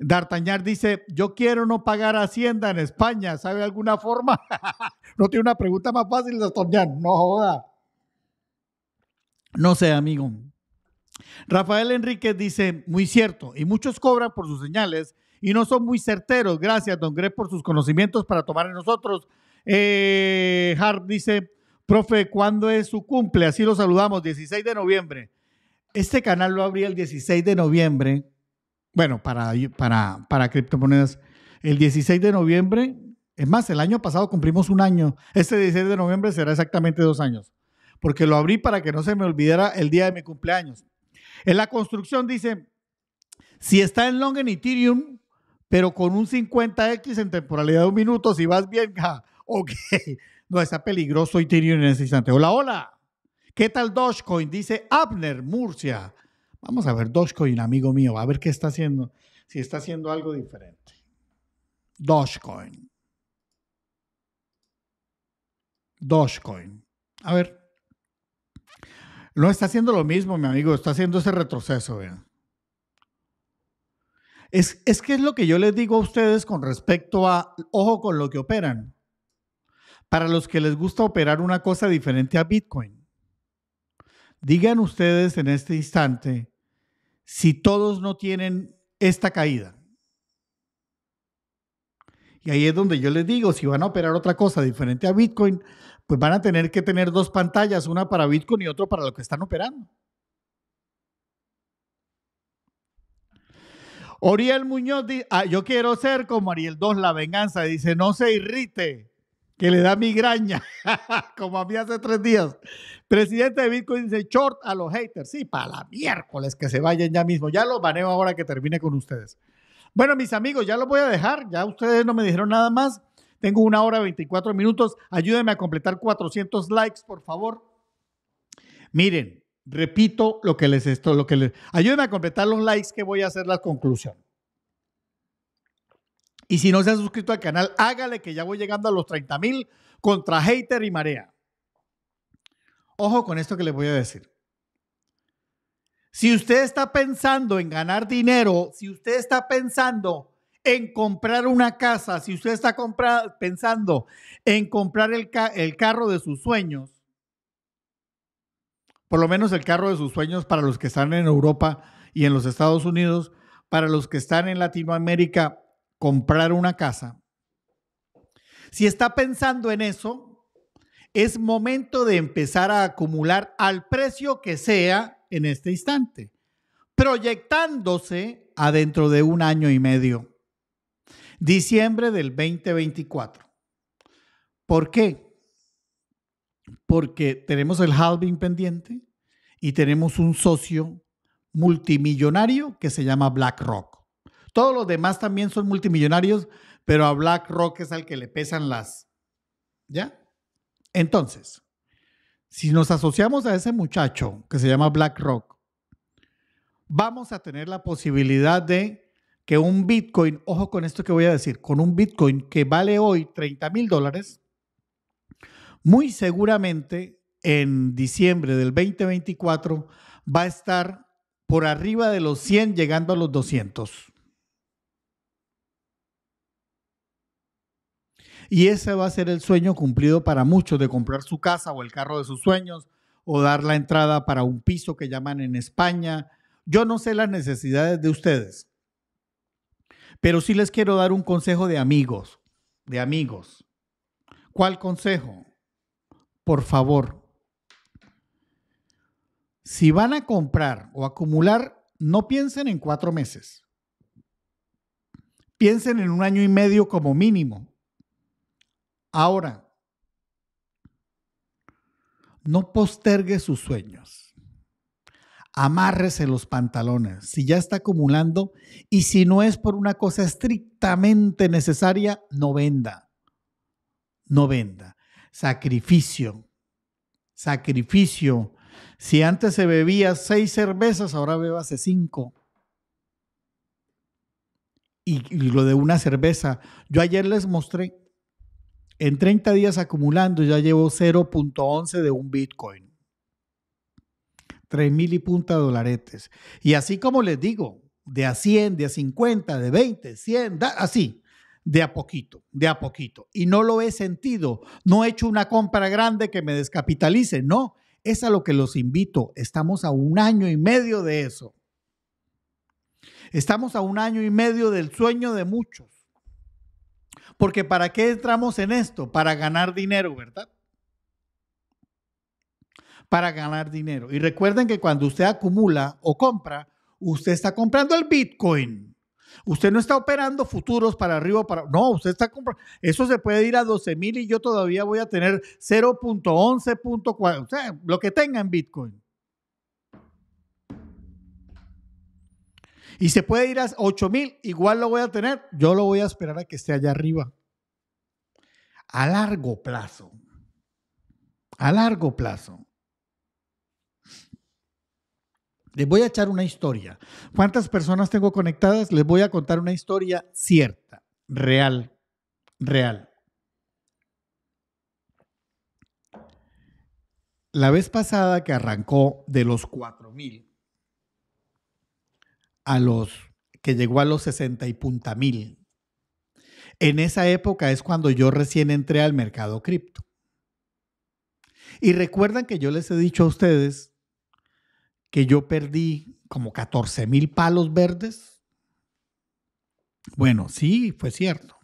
D'Artagnan dice, yo quiero no pagar Hacienda en España, ¿sabe alguna forma? no tiene una pregunta más fácil, D'Artagnan, no joda. No sé, amigo. Rafael Enríquez dice, muy cierto, y muchos cobran por sus señales y no son muy certeros. Gracias, don Greg, por sus conocimientos para tomar en nosotros. Eh, Hart dice, profe, ¿cuándo es su cumple? Así lo saludamos, 16 de noviembre. Este canal lo abrí el 16 de noviembre bueno, para, para, criptomonedas. El 16 de noviembre, es más, el año pasado cumplimos un año. Este 16 de noviembre será exactamente dos años, porque lo abrí para que no se me olvidara el día de mi cumpleaños. En la construcción dice, si está en long en Ethereum, pero con un 50x en temporalidad de un minuto, si vas bien, ok, no está peligroso Ethereum en ese instante. Hola, hola. ¿Qué tal Dogecoin? Dice Abner Murcia. Vamos a ver Dogecoin, amigo mío, a ver qué está haciendo, si está haciendo algo diferente. Dogecoin. Dogecoin. A ver. No está haciendo lo mismo, mi amigo, está haciendo ese retroceso, Es, es, que es lo que yo les digo a ustedes con respecto a, ojo con lo que operan. Para los que les gusta operar una cosa diferente a Bitcoin. Digan ustedes en este instante si todos no tienen esta caída. Y ahí es donde yo les digo, si van a operar otra cosa diferente a Bitcoin, pues van a tener que tener dos pantallas, una para Bitcoin y otra para lo que están operando. Oriel Muñoz dice, ah, yo quiero ser como Ariel 2, la venganza. Dice, no se irrite que le da migraña, como a mí hace tres días. Presidente de Bitcoin dice short a los haters. Sí, para la miércoles que se vayan ya mismo. Ya los baneo ahora que termine con ustedes. Bueno, mis amigos, ya los voy a dejar. Ya ustedes no me dijeron nada más. Tengo una hora 24 minutos. Ayúdenme a completar 400 likes, por favor. Miren, repito lo que les estoy... lo que les. Ayúdenme a completar los likes que voy a hacer la conclusión. Y si no se ha suscrito al canal, hágale que ya voy llegando a los 30 mil contra hater y marea. Ojo con esto que les voy a decir. Si usted está pensando en ganar dinero, si usted está pensando en comprar una casa, si usted está pensando en comprar el, el carro de sus sueños, por lo menos el carro de sus sueños para los que están en Europa y en los Estados Unidos, para los que están en Latinoamérica comprar una casa, si está pensando en eso, es momento de empezar a acumular al precio que sea en este instante, proyectándose adentro de un año y medio, diciembre del 2024. ¿Por qué? Porque tenemos el halving pendiente y tenemos un socio multimillonario que se llama BlackRock. Todos los demás también son multimillonarios, pero a BlackRock es al que le pesan las. ¿Ya? Entonces, si nos asociamos a ese muchacho que se llama BlackRock, vamos a tener la posibilidad de que un Bitcoin, ojo con esto que voy a decir, con un Bitcoin que vale hoy 30 mil dólares, muy seguramente en diciembre del 2024 va a estar por arriba de los 100 llegando a los 200. Y ese va a ser el sueño cumplido para muchos de comprar su casa o el carro de sus sueños o dar la entrada para un piso que llaman en España. Yo no sé las necesidades de ustedes, pero sí les quiero dar un consejo de amigos, de amigos. ¿Cuál consejo? Por favor, si van a comprar o acumular, no piensen en cuatro meses. Piensen en un año y medio como mínimo. Ahora, no postergue sus sueños. Amárrese los pantalones si ya está acumulando y si no es por una cosa estrictamente necesaria, no venda. No venda. Sacrificio. Sacrificio. Si antes se bebía seis cervezas, ahora bebase cinco. y, lo de una cerveza. Yo ayer les mostré en 30 días acumulando ya llevo 0.11 de un Bitcoin. 3 mil y punta dolaretes. Y así como les digo, de a 100, de a 50, de 20, 100, así, de a poquito, de a poquito. Y no lo he sentido, no he hecho una compra grande que me descapitalice, no, es a lo que los invito. Estamos a un año y medio de eso. Estamos a un año y medio del sueño de muchos. Porque ¿para qué entramos en esto? Para ganar dinero, ¿verdad? Para ganar dinero. Y recuerden que cuando usted acumula o compra, usted está comprando el Bitcoin. Usted no está operando futuros para arriba, para... No, usted está comprando... Eso se puede ir a 12 mil y yo todavía voy a tener 0.11.4, o sea, lo que tenga en Bitcoin. Y se puede ir a 8000, igual lo voy a tener, yo lo voy a esperar a que esté allá arriba. A largo plazo. A largo plazo. Les voy a echar una historia. ¿Cuántas personas tengo conectadas? Les voy a contar una historia cierta, real, real. La vez pasada que arrancó de los 4000, a los, que llegó a los 60 y punta mil. En esa época es cuando yo recién entré al mercado cripto. Y recuerdan que yo les he dicho a ustedes que yo perdí como 14 mil palos verdes. Bueno, sí, fue cierto.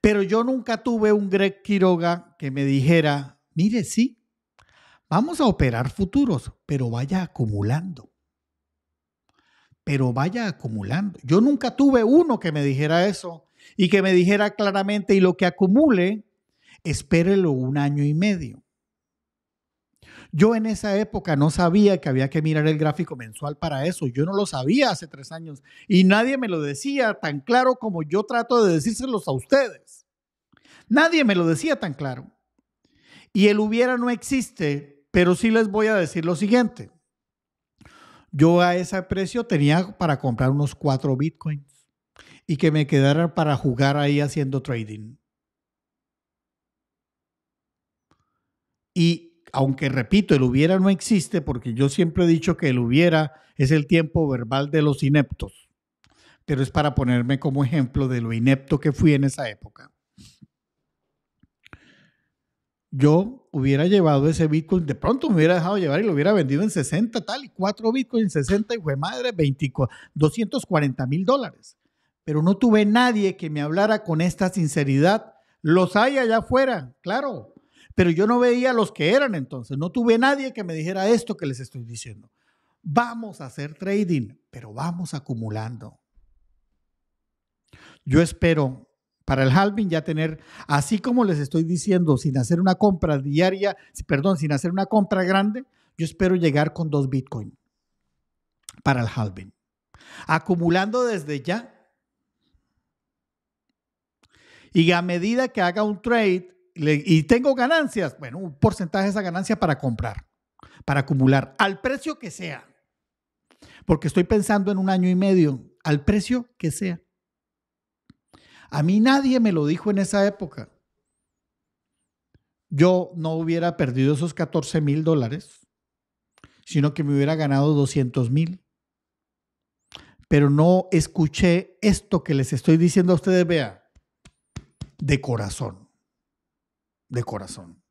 Pero yo nunca tuve un Greg Quiroga que me dijera, mire, sí, vamos a operar futuros, pero vaya acumulando pero vaya acumulando. Yo nunca tuve uno que me dijera eso y que me dijera claramente, y lo que acumule, espérelo un año y medio. Yo en esa época no sabía que había que mirar el gráfico mensual para eso. Yo no lo sabía hace tres años y nadie me lo decía tan claro como yo trato de decírselos a ustedes. Nadie me lo decía tan claro. Y el hubiera no existe, pero sí les voy a decir lo siguiente yo a ese precio tenía para comprar unos cuatro bitcoins y que me quedara para jugar ahí haciendo trading. Y aunque repito, el hubiera no existe porque yo siempre he dicho que el hubiera es el tiempo verbal de los ineptos, pero es para ponerme como ejemplo de lo inepto que fui en esa época yo hubiera llevado ese Bitcoin, de pronto me hubiera dejado llevar y lo hubiera vendido en 60 tal y cuatro Bitcoins en 60 y fue madre, 24, 240 mil dólares. Pero no tuve nadie que me hablara con esta sinceridad. Los hay allá afuera, claro, pero yo no veía los que eran entonces. No tuve nadie que me dijera esto que les estoy diciendo. Vamos a hacer trading, pero vamos acumulando. Yo espero para el halving ya tener, así como les estoy diciendo, sin hacer una compra diaria, perdón, sin hacer una compra grande, yo espero llegar con dos Bitcoin para el halving. Acumulando desde ya. Y a medida que haga un trade y tengo ganancias, bueno, un porcentaje de esa ganancia para comprar, para acumular, al precio que sea. Porque estoy pensando en un año y medio, al precio que sea. A mí nadie me lo dijo en esa época. Yo no hubiera perdido esos 14 mil dólares, sino que me hubiera ganado 200 mil. Pero no escuché esto que les estoy diciendo a ustedes, vea, de corazón, de corazón.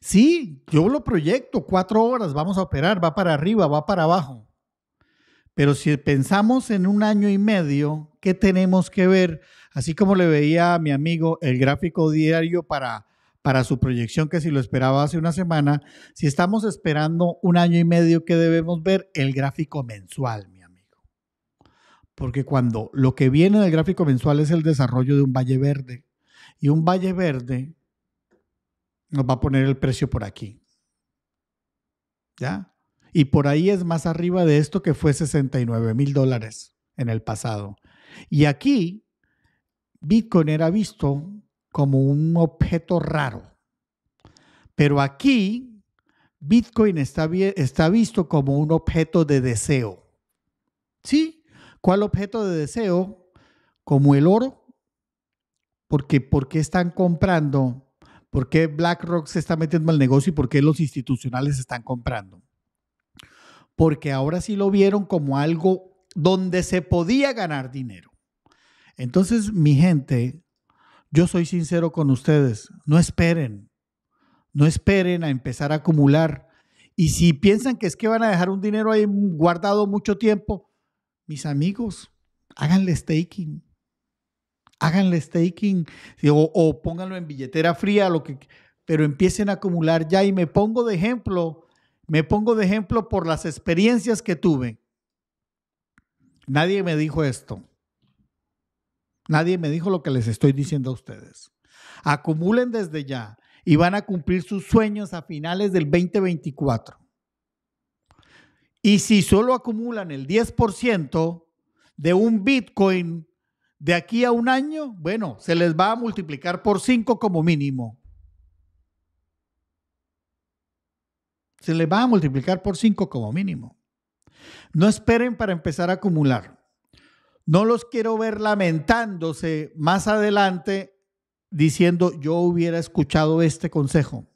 Sí, yo lo proyecto, cuatro horas, vamos a operar, va para arriba, va para abajo. Pero si pensamos en un año y medio, ¿qué tenemos que ver? Así como le veía a mi amigo el gráfico diario para, para su proyección, que si lo esperaba hace una semana, si estamos esperando un año y medio, ¿qué debemos ver? El gráfico mensual, mi amigo. Porque cuando lo que viene del gráfico mensual es el desarrollo de un valle verde, y un valle verde nos va a poner el precio por aquí. ¿Ya? Y por ahí es más arriba de esto que fue 69 mil dólares en el pasado. Y aquí Bitcoin era visto como un objeto raro. Pero aquí Bitcoin está, está visto como un objeto de deseo. ¿Sí? ¿Cuál objeto de deseo? Como el oro. Porque, ¿Por qué están comprando? ¿Por qué BlackRock se está metiendo al negocio y por qué los institucionales están comprando? porque ahora sí lo vieron como algo donde se podía ganar dinero. Entonces, mi gente, yo soy sincero con ustedes, no esperen, no esperen a empezar a acumular. Y si piensan que es que van a dejar un dinero ahí guardado mucho tiempo, mis amigos, háganle staking. Háganle staking o, pónganlo en billetera fría, lo que, pero empiecen a acumular ya. Y me pongo de ejemplo me pongo de ejemplo por las experiencias que tuve. Nadie me dijo esto. Nadie me dijo lo que les estoy diciendo a ustedes. Acumulen desde ya y van a cumplir sus sueños a finales del 2024. Y si solo acumulan el 10% de un Bitcoin de aquí a un año, bueno, se les va a multiplicar por 5 como mínimo. Se le va a multiplicar por 5 como mínimo. No esperen para empezar a acumular. No los quiero ver lamentándose más adelante diciendo yo hubiera escuchado este consejo.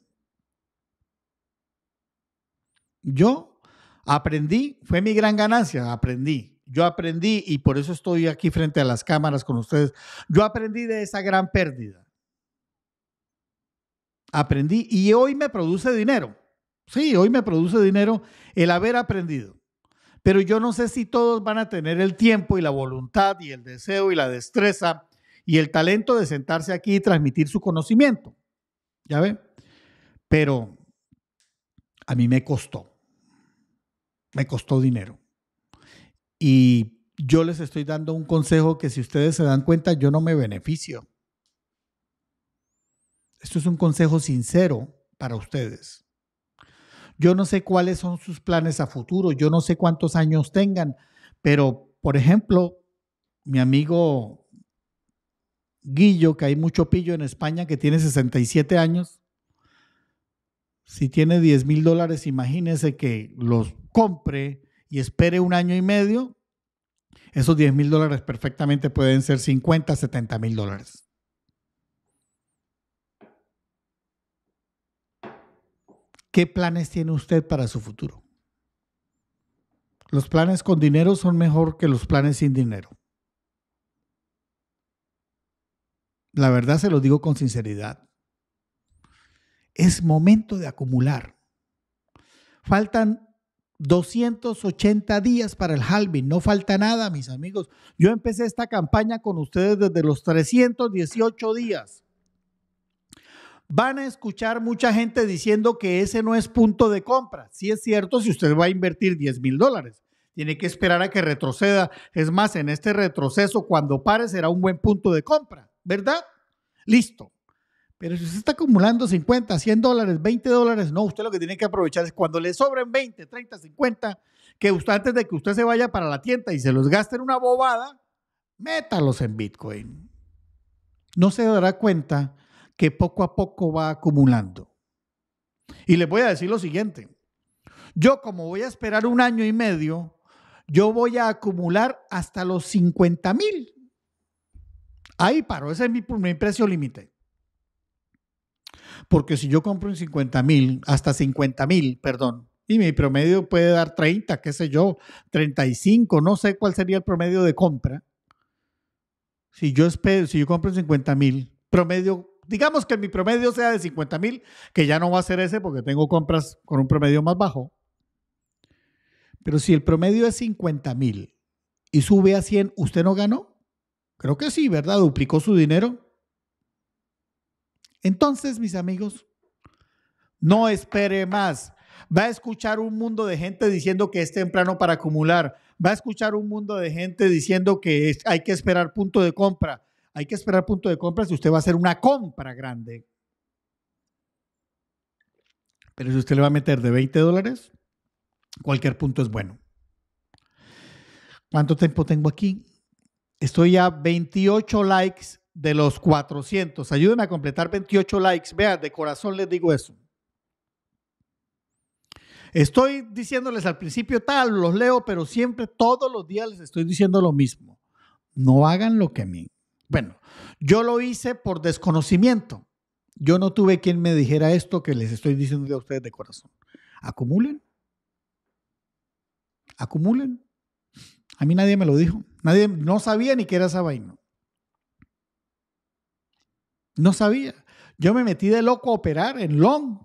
Yo aprendí, fue mi gran ganancia, aprendí. Yo aprendí y por eso estoy aquí frente a las cámaras con ustedes. Yo aprendí de esa gran pérdida. Aprendí y hoy me produce dinero. Sí, hoy me produce dinero el haber aprendido. Pero yo no sé si todos van a tener el tiempo y la voluntad y el deseo y la destreza y el talento de sentarse aquí y transmitir su conocimiento. ¿Ya ve? Pero a mí me costó. Me costó dinero. Y yo les estoy dando un consejo que si ustedes se dan cuenta, yo no me beneficio. Esto es un consejo sincero para ustedes. Yo no sé cuáles son sus planes a futuro, yo no sé cuántos años tengan, pero, por ejemplo, mi amigo Guillo, que hay mucho pillo en España, que tiene 67 años, si tiene 10 mil dólares, imagínese que los compre y espere un año y medio, esos 10 mil dólares perfectamente pueden ser 50, 70 mil dólares. ¿Qué planes tiene usted para su futuro? Los planes con dinero son mejor que los planes sin dinero. La verdad se lo digo con sinceridad. Es momento de acumular. Faltan 280 días para el halving. No falta nada, mis amigos. Yo empecé esta campaña con ustedes desde los 318 días van a escuchar mucha gente diciendo que ese no es punto de compra. Sí es cierto si usted va a invertir 10 mil dólares. Tiene que esperar a que retroceda. Es más, en este retroceso, cuando pare, será un buen punto de compra, ¿verdad? Listo. Pero si usted está acumulando 50, 100 dólares, 20 dólares, no, usted lo que tiene que aprovechar es cuando le sobren 20, 30, 50, que usted antes de que usted se vaya para la tienda y se los gaste en una bobada, métalos en Bitcoin. No se dará cuenta que poco a poco va acumulando. Y les voy a decir lo siguiente. Yo como voy a esperar un año y medio, yo voy a acumular hasta los 50 mil. Ahí paro, ese es mi, mi precio límite. Porque si yo compro en 50 mil, hasta 50 mil, perdón, y mi promedio puede dar 30, qué sé yo, 35, no sé cuál sería el promedio de compra. Si yo, espero, si yo compro en 50 mil, promedio digamos que mi promedio sea de 50 mil, que ya no va a ser ese porque tengo compras con un promedio más bajo. Pero si el promedio es 50 mil y sube a 100, ¿usted no ganó? Creo que sí, ¿verdad? Duplicó su dinero. Entonces, mis amigos, no espere más. Va a escuchar un mundo de gente diciendo que es temprano para acumular. Va a escuchar un mundo de gente diciendo que hay que esperar punto de compra. Hay que esperar punto de compra si usted va a hacer una compra grande. Pero si usted le va a meter de 20 dólares, cualquier punto es bueno. ¿Cuánto tiempo tengo aquí? Estoy a 28 likes de los 400. Ayúdenme a completar 28 likes. Vea, de corazón les digo eso. Estoy diciéndoles al principio tal, los leo, pero siempre, todos los días les estoy diciendo lo mismo. No hagan lo que a mí bueno, yo lo hice por desconocimiento. Yo no tuve quien me dijera esto que les estoy diciendo a ustedes de corazón. Acumulen. Acumulen. A mí nadie me lo dijo. Nadie, no sabía ni que era esa vaina. No sabía. Yo me metí de loco a operar en long.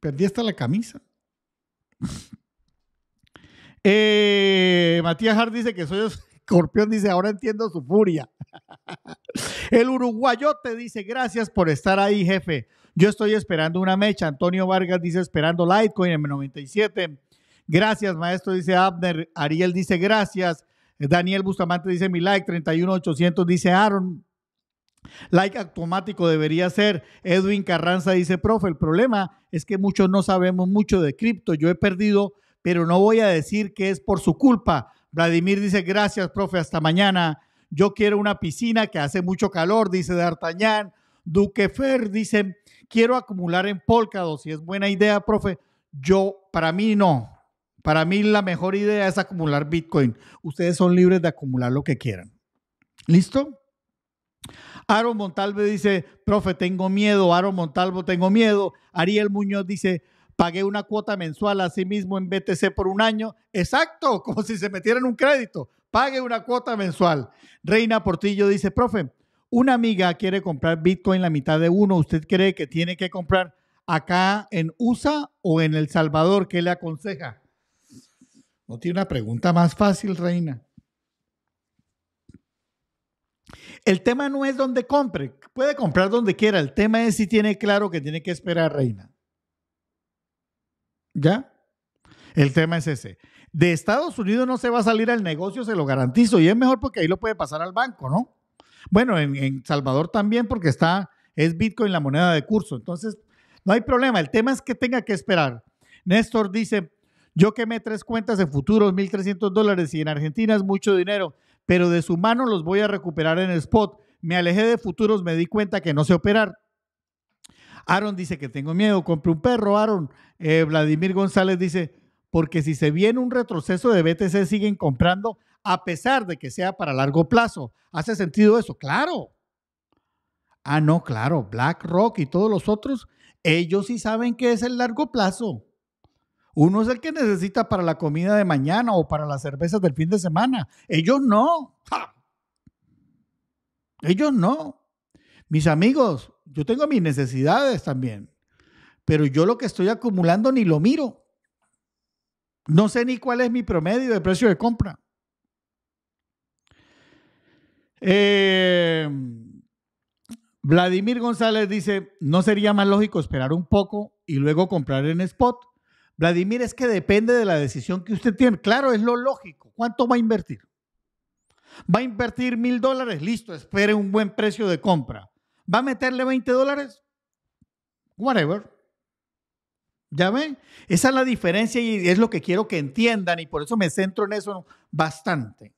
Perdí hasta la camisa. Eh, Matías Hart dice que soy, Escorpión dice, ahora entiendo su furia. El uruguayote dice, gracias por estar ahí, jefe. Yo estoy esperando una mecha. Antonio Vargas dice, esperando Litecoin en 97. Gracias, maestro, dice Abner. Ariel dice, gracias. Daniel Bustamante dice, mi like. 31800 dice Aaron. Like automático debería ser. Edwin Carranza dice, profe, el problema es que muchos no sabemos mucho de cripto. Yo he perdido, pero no voy a decir que es por su culpa. Vladimir dice, gracias, profe, hasta mañana. Yo quiero una piscina que hace mucho calor, dice D'Artagnan. Duquefer dice, quiero acumular en Polkadot. Si es buena idea, profe, yo, para mí no. Para mí la mejor idea es acumular Bitcoin. Ustedes son libres de acumular lo que quieran. ¿Listo? Aaron Montalvo dice, profe, tengo miedo. Aaron Montalvo, tengo miedo. Ariel Muñoz dice, Pague una cuota mensual a sí mismo en BTC por un año. Exacto, como si se metiera en un crédito. Pague una cuota mensual. Reina Portillo dice, profe, una amiga quiere comprar Bitcoin la mitad de uno. ¿Usted cree que tiene que comprar acá en USA o en El Salvador? ¿Qué le aconseja? No tiene una pregunta más fácil, Reina. El tema no es dónde compre, puede comprar donde quiera, el tema es si tiene claro que tiene que esperar, Reina. ¿Ya? El tema es ese. De Estados Unidos no se va a salir al negocio, se lo garantizo, y es mejor porque ahí lo puede pasar al banco, ¿no? Bueno, en, Salvador también porque está, es Bitcoin la moneda de curso, entonces no hay problema, el tema es que tenga que esperar. Néstor dice, yo quemé tres cuentas de futuros, 1.300 dólares y en Argentina es mucho dinero, pero de su mano los voy a recuperar en el spot. Me alejé de futuros, me di cuenta que no sé operar. Aaron dice que tengo miedo, compré un perro, Aaron. Eh, Vladimir González dice, porque si se viene un retroceso de BTC, siguen comprando a pesar de que sea para largo plazo. ¿Hace sentido eso? Claro. Ah, no, claro, BlackRock y todos los otros, ellos sí saben qué es el largo plazo. Uno es el que necesita para la comida de mañana o para las cervezas del fin de semana. Ellos no. Ellos no. Mis amigos, yo tengo mis necesidades también, pero yo lo que estoy acumulando ni lo miro. No sé ni cuál es mi promedio de precio de compra. Eh, Vladimir González dice, ¿no sería más lógico esperar un poco y luego comprar en spot? Vladimir, es que depende de la decisión que usted tiene. Claro, es lo lógico. ¿Cuánto va a invertir? Va a invertir mil dólares, listo, espere un buen precio de compra va a meterle 20 dólares, whatever. ¿Ya ven? Esa es la diferencia y es lo que quiero que entiendan y por eso me centro en eso bastante.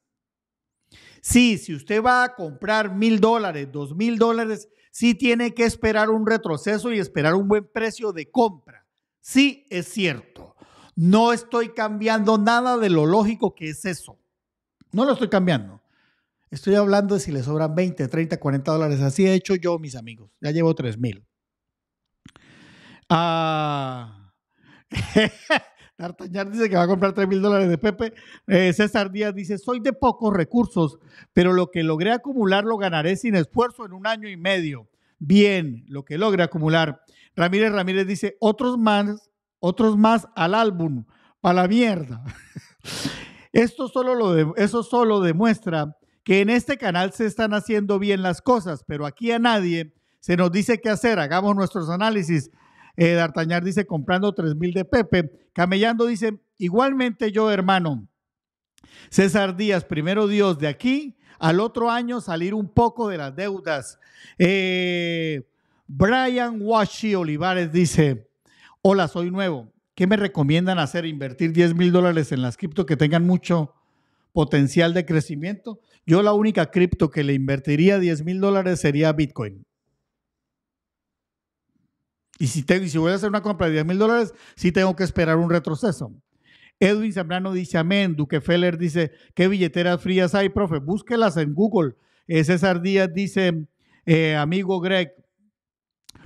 Sí, si usted va a comprar mil dólares, dos mil dólares, sí tiene que esperar un retroceso y esperar un buen precio de compra. Sí, es cierto. No estoy cambiando nada de lo lógico que es eso. No lo estoy cambiando. Estoy hablando de si le sobran 20, 30, 40 dólares. Así he hecho yo, mis amigos. Ya llevo 3 mil. Ah. dice que va a comprar 3 mil dólares de Pepe. Eh, César Díaz dice, soy de pocos recursos, pero lo que logré acumular lo ganaré sin esfuerzo en un año y medio. Bien, lo que logré acumular. Ramírez Ramírez dice, otros más, otros más al álbum, Pa' la mierda. Esto solo, lo eso solo demuestra que en este canal se están haciendo bien las cosas, pero aquí a nadie se nos dice qué hacer. Hagamos nuestros análisis. Eh, D'Artagnan dice comprando mil de Pepe. Camellando dice, igualmente yo, hermano. César Díaz, primero Dios, de aquí al otro año salir un poco de las deudas. Eh, Brian Washi Olivares dice, hola, soy nuevo. ¿Qué me recomiendan hacer? ¿Invertir 10 mil dólares en las cripto que tengan mucho potencial de crecimiento? Yo la única cripto que le invertiría 10 mil dólares sería Bitcoin. Y si, tengo, si voy a hacer una compra de 10 mil dólares, sí tengo que esperar un retroceso. Edwin Zambrano dice amén. Duque Feller dice, ¿qué billeteras frías hay, profe? Búsquelas en Google. Eh, César Díaz dice, eh, amigo Greg.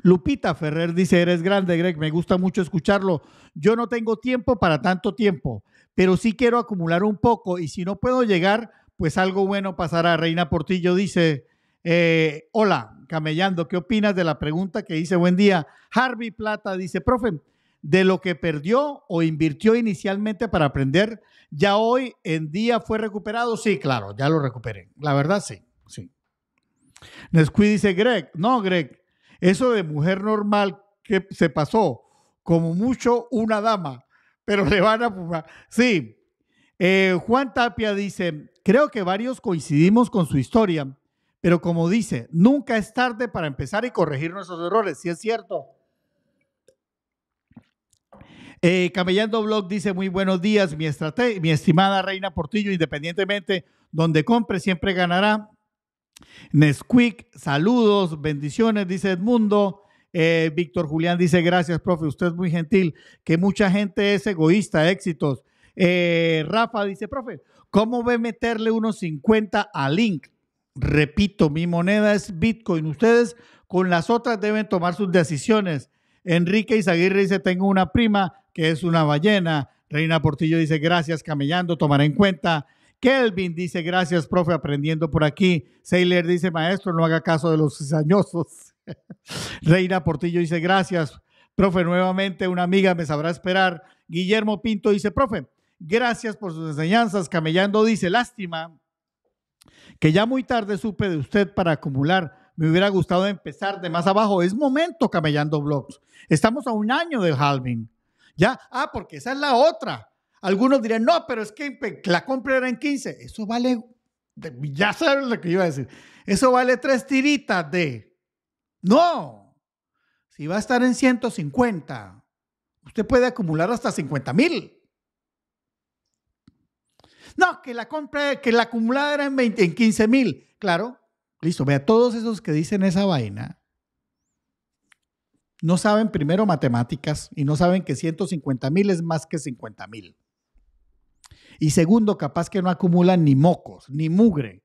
Lupita Ferrer dice, eres grande, Greg, me gusta mucho escucharlo. Yo no tengo tiempo para tanto tiempo, pero sí quiero acumular un poco y si no puedo llegar pues algo bueno pasará. Reina Portillo dice, eh, hola, camellando, ¿qué opinas de la pregunta que hice? Buen día. Harvey Plata dice, profe, de lo que perdió o invirtió inicialmente para aprender, ya hoy en día fue recuperado. Sí, claro, ya lo recuperé. La verdad, sí, sí. Nesquí dice, Greg, no, Greg, eso de mujer normal que se pasó, como mucho una dama, pero le van a fumar. Sí, eh, Juan Tapia dice, creo que varios coincidimos con su historia, pero como dice, nunca es tarde para empezar y corregir nuestros errores, si es cierto. Eh, Camellando Blog dice, muy buenos días, mi, mi estimada Reina Portillo, independientemente donde compre, siempre ganará. Nesquik, saludos, bendiciones, dice Edmundo. Eh, Víctor Julián dice, gracias, profe, usted es muy gentil, que mucha gente es egoísta, éxitos. Eh, Rafa dice, profe, ¿cómo ve meterle unos 50 a Link? Repito, mi moneda es Bitcoin. Ustedes con las otras deben tomar sus decisiones. Enrique Izaguirre dice, tengo una prima que es una ballena. Reina Portillo dice, gracias, camellando, tomaré en cuenta. Kelvin dice, gracias, profe, aprendiendo por aquí. Sailor dice, maestro, no haga caso de los cizañosos. Reina Portillo dice, gracias, profe, nuevamente una amiga me sabrá esperar. Guillermo Pinto dice, profe, Gracias por sus enseñanzas. Camellando dice, lástima que ya muy tarde supe de usted para acumular. Me hubiera gustado empezar de más abajo. Es momento, Camellando Blogs. Estamos a un año del halving. Ya, ah, porque esa es la otra. Algunos dirán no, pero es que la compra en 15. Eso vale, ya saben lo que iba a decir. Eso vale tres tiritas de. No, si va a estar en 150, usted puede acumular hasta 50 mil. No, que la compra, que la acumulada era en, 20, en 15 mil. Claro, listo. Vea, todos esos que dicen esa vaina no saben primero matemáticas y no saben que 150 mil es más que 50 mil. Y segundo, capaz que no acumulan ni mocos, ni mugre.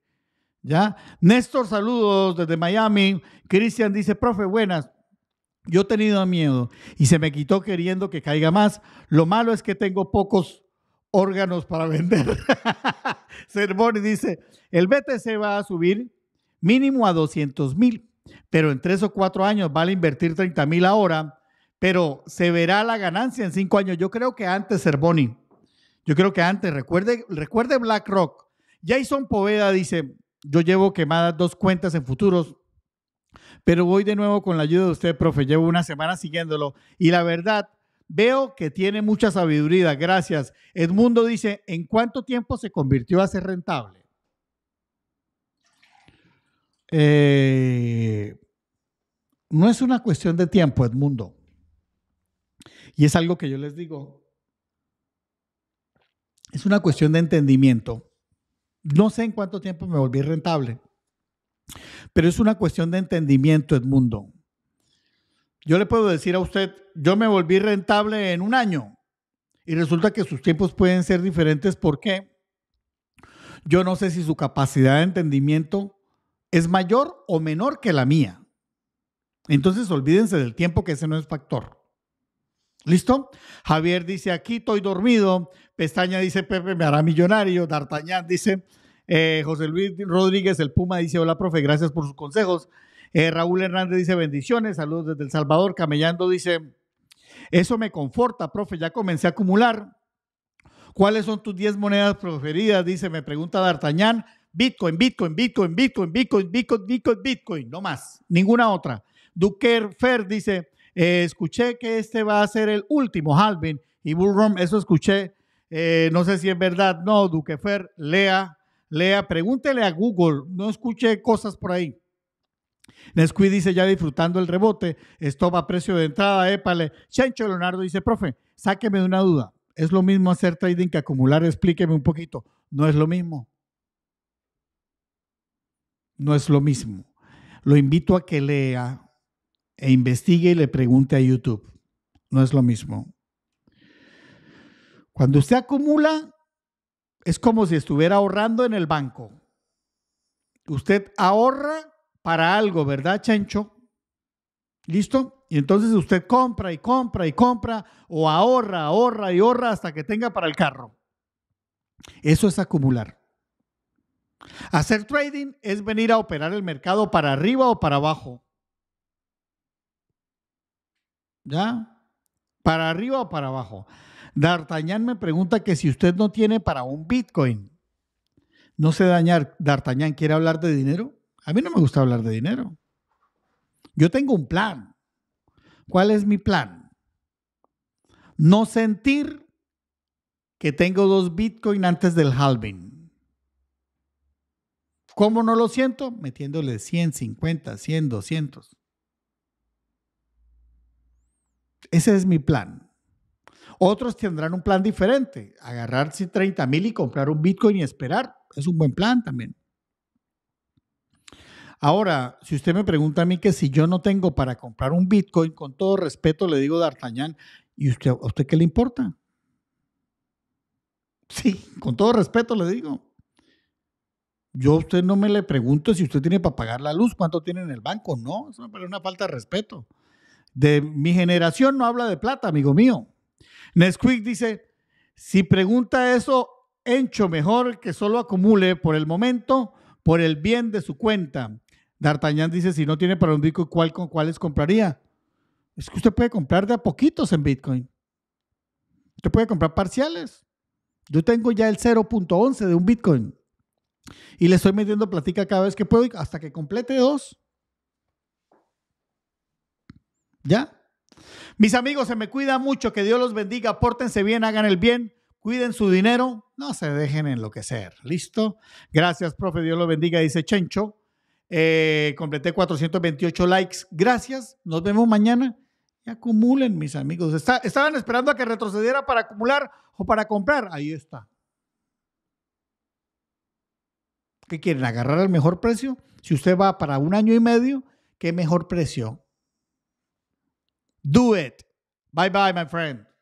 ¿Ya? Néstor, saludos desde Miami. Cristian dice, profe, buenas. Yo he tenido miedo y se me quitó queriendo que caiga más. Lo malo es que tengo pocos órganos para vender. Cervoni dice, el BTC va a subir mínimo a 200 mil, pero en tres o cuatro años vale invertir 30 mil ahora, pero se verá la ganancia en cinco años. Yo creo que antes, Cervoni, yo creo que antes, recuerde, recuerde BlackRock. Jason Poveda dice, yo llevo quemadas dos cuentas en futuros, pero voy de nuevo con la ayuda de usted, profe. Llevo una semana siguiéndolo y la verdad Veo que tiene mucha sabiduría. Gracias. Edmundo dice, ¿en cuánto tiempo se convirtió a ser rentable? Eh, no es una cuestión de tiempo, Edmundo. Y es algo que yo les digo. Es una cuestión de entendimiento. No sé en cuánto tiempo me volví rentable, pero es una cuestión de entendimiento, Edmundo. Yo le puedo decir a usted, yo me volví rentable en un año y resulta que sus tiempos pueden ser diferentes porque yo no sé si su capacidad de entendimiento es mayor o menor que la mía. Entonces olvídense del tiempo que ese no es factor. ¿Listo? Javier dice, aquí estoy dormido. Pestaña dice, Pepe me hará millonario. D'Artagnan dice, eh, José Luis Rodríguez, el Puma, dice, hola, profe, gracias por sus consejos. Eh, Raúl Hernández dice bendiciones, saludos desde El Salvador. Camellando dice, eso me conforta, profe, ya comencé a acumular. ¿Cuáles son tus 10 monedas preferidas? Dice, me pregunta D'Artagnan. Bitcoin, Bitcoin, Bitcoin, Bitcoin, Bitcoin, Bitcoin, Bitcoin, Bitcoin, no más, ninguna otra. Duquer Fer dice, eh, escuché que este va a ser el último Halvin y Bullrun, eso escuché, eh, no sé si es verdad, no, Fer, lea, lea, pregúntele a Google, no escuché cosas por ahí. Nesquid dice ya disfrutando el rebote, va a precio de entrada, épale. Chencho Leonardo dice, profe, sáqueme de una duda. ¿Es lo mismo hacer trading que acumular? Explíqueme un poquito. No es lo mismo. No es lo mismo. Lo invito a que lea e investigue y le pregunte a YouTube. No es lo mismo. Cuando usted acumula, es como si estuviera ahorrando en el banco. Usted ahorra para algo, ¿verdad, chancho? ¿Listo? Y entonces usted compra y compra y compra o ahorra, ahorra y ahorra hasta que tenga para el carro. Eso es acumular. Hacer trading es venir a operar el mercado para arriba o para abajo. ¿Ya? Para arriba o para abajo. D'Artagnan me pregunta que si usted no tiene para un Bitcoin. No sé, D'Artagnan, ¿quiere hablar de dinero? A mí no me gusta hablar de dinero. Yo tengo un plan. ¿Cuál es mi plan? No sentir que tengo dos Bitcoin antes del halving. ¿Cómo no lo siento? Metiéndole 150, 100, 200. Ese es mi plan. Otros tendrán un plan diferente. Agarrarse 30 mil y comprar un Bitcoin y esperar. Es un buen plan también. Ahora, si usted me pregunta a mí que si yo no tengo para comprar un Bitcoin, con todo respeto le digo D'Artagnan, ¿y usted, a usted qué le importa? Sí, con todo respeto le digo. Yo a usted no me le pregunto si usted tiene para pagar la luz, cuánto tiene en el banco. No, eso es una falta de respeto. De mi generación no habla de plata, amigo mío. Nesquik dice, si pregunta eso, Encho, mejor que solo acumule por el momento, por el bien de su cuenta. D'Artagnan dice, si no tiene para un Bitcoin, ¿cuál, con, ¿cuáles compraría? Es que usted puede comprar de a poquitos en Bitcoin. Usted puede comprar parciales. Yo tengo ya el 0.11 de un Bitcoin. Y le estoy metiendo platica cada vez que puedo hasta que complete dos. ¿Ya? Mis amigos, se me cuida mucho. Que Dios los bendiga. Pórtense bien, hagan el bien. Cuiden su dinero. No se dejen enloquecer. ¿Listo? Gracias, profe. Dios los bendiga, dice Chencho. Eh, completé 428 likes. Gracias. Nos vemos mañana. Y acumulen, mis amigos. estaban esperando a que retrocediera para acumular o para comprar. Ahí está. ¿Qué quieren? ¿Agarrar el mejor precio? Si usted va para un año y medio, ¿qué mejor precio? Do it. Bye bye, my friend.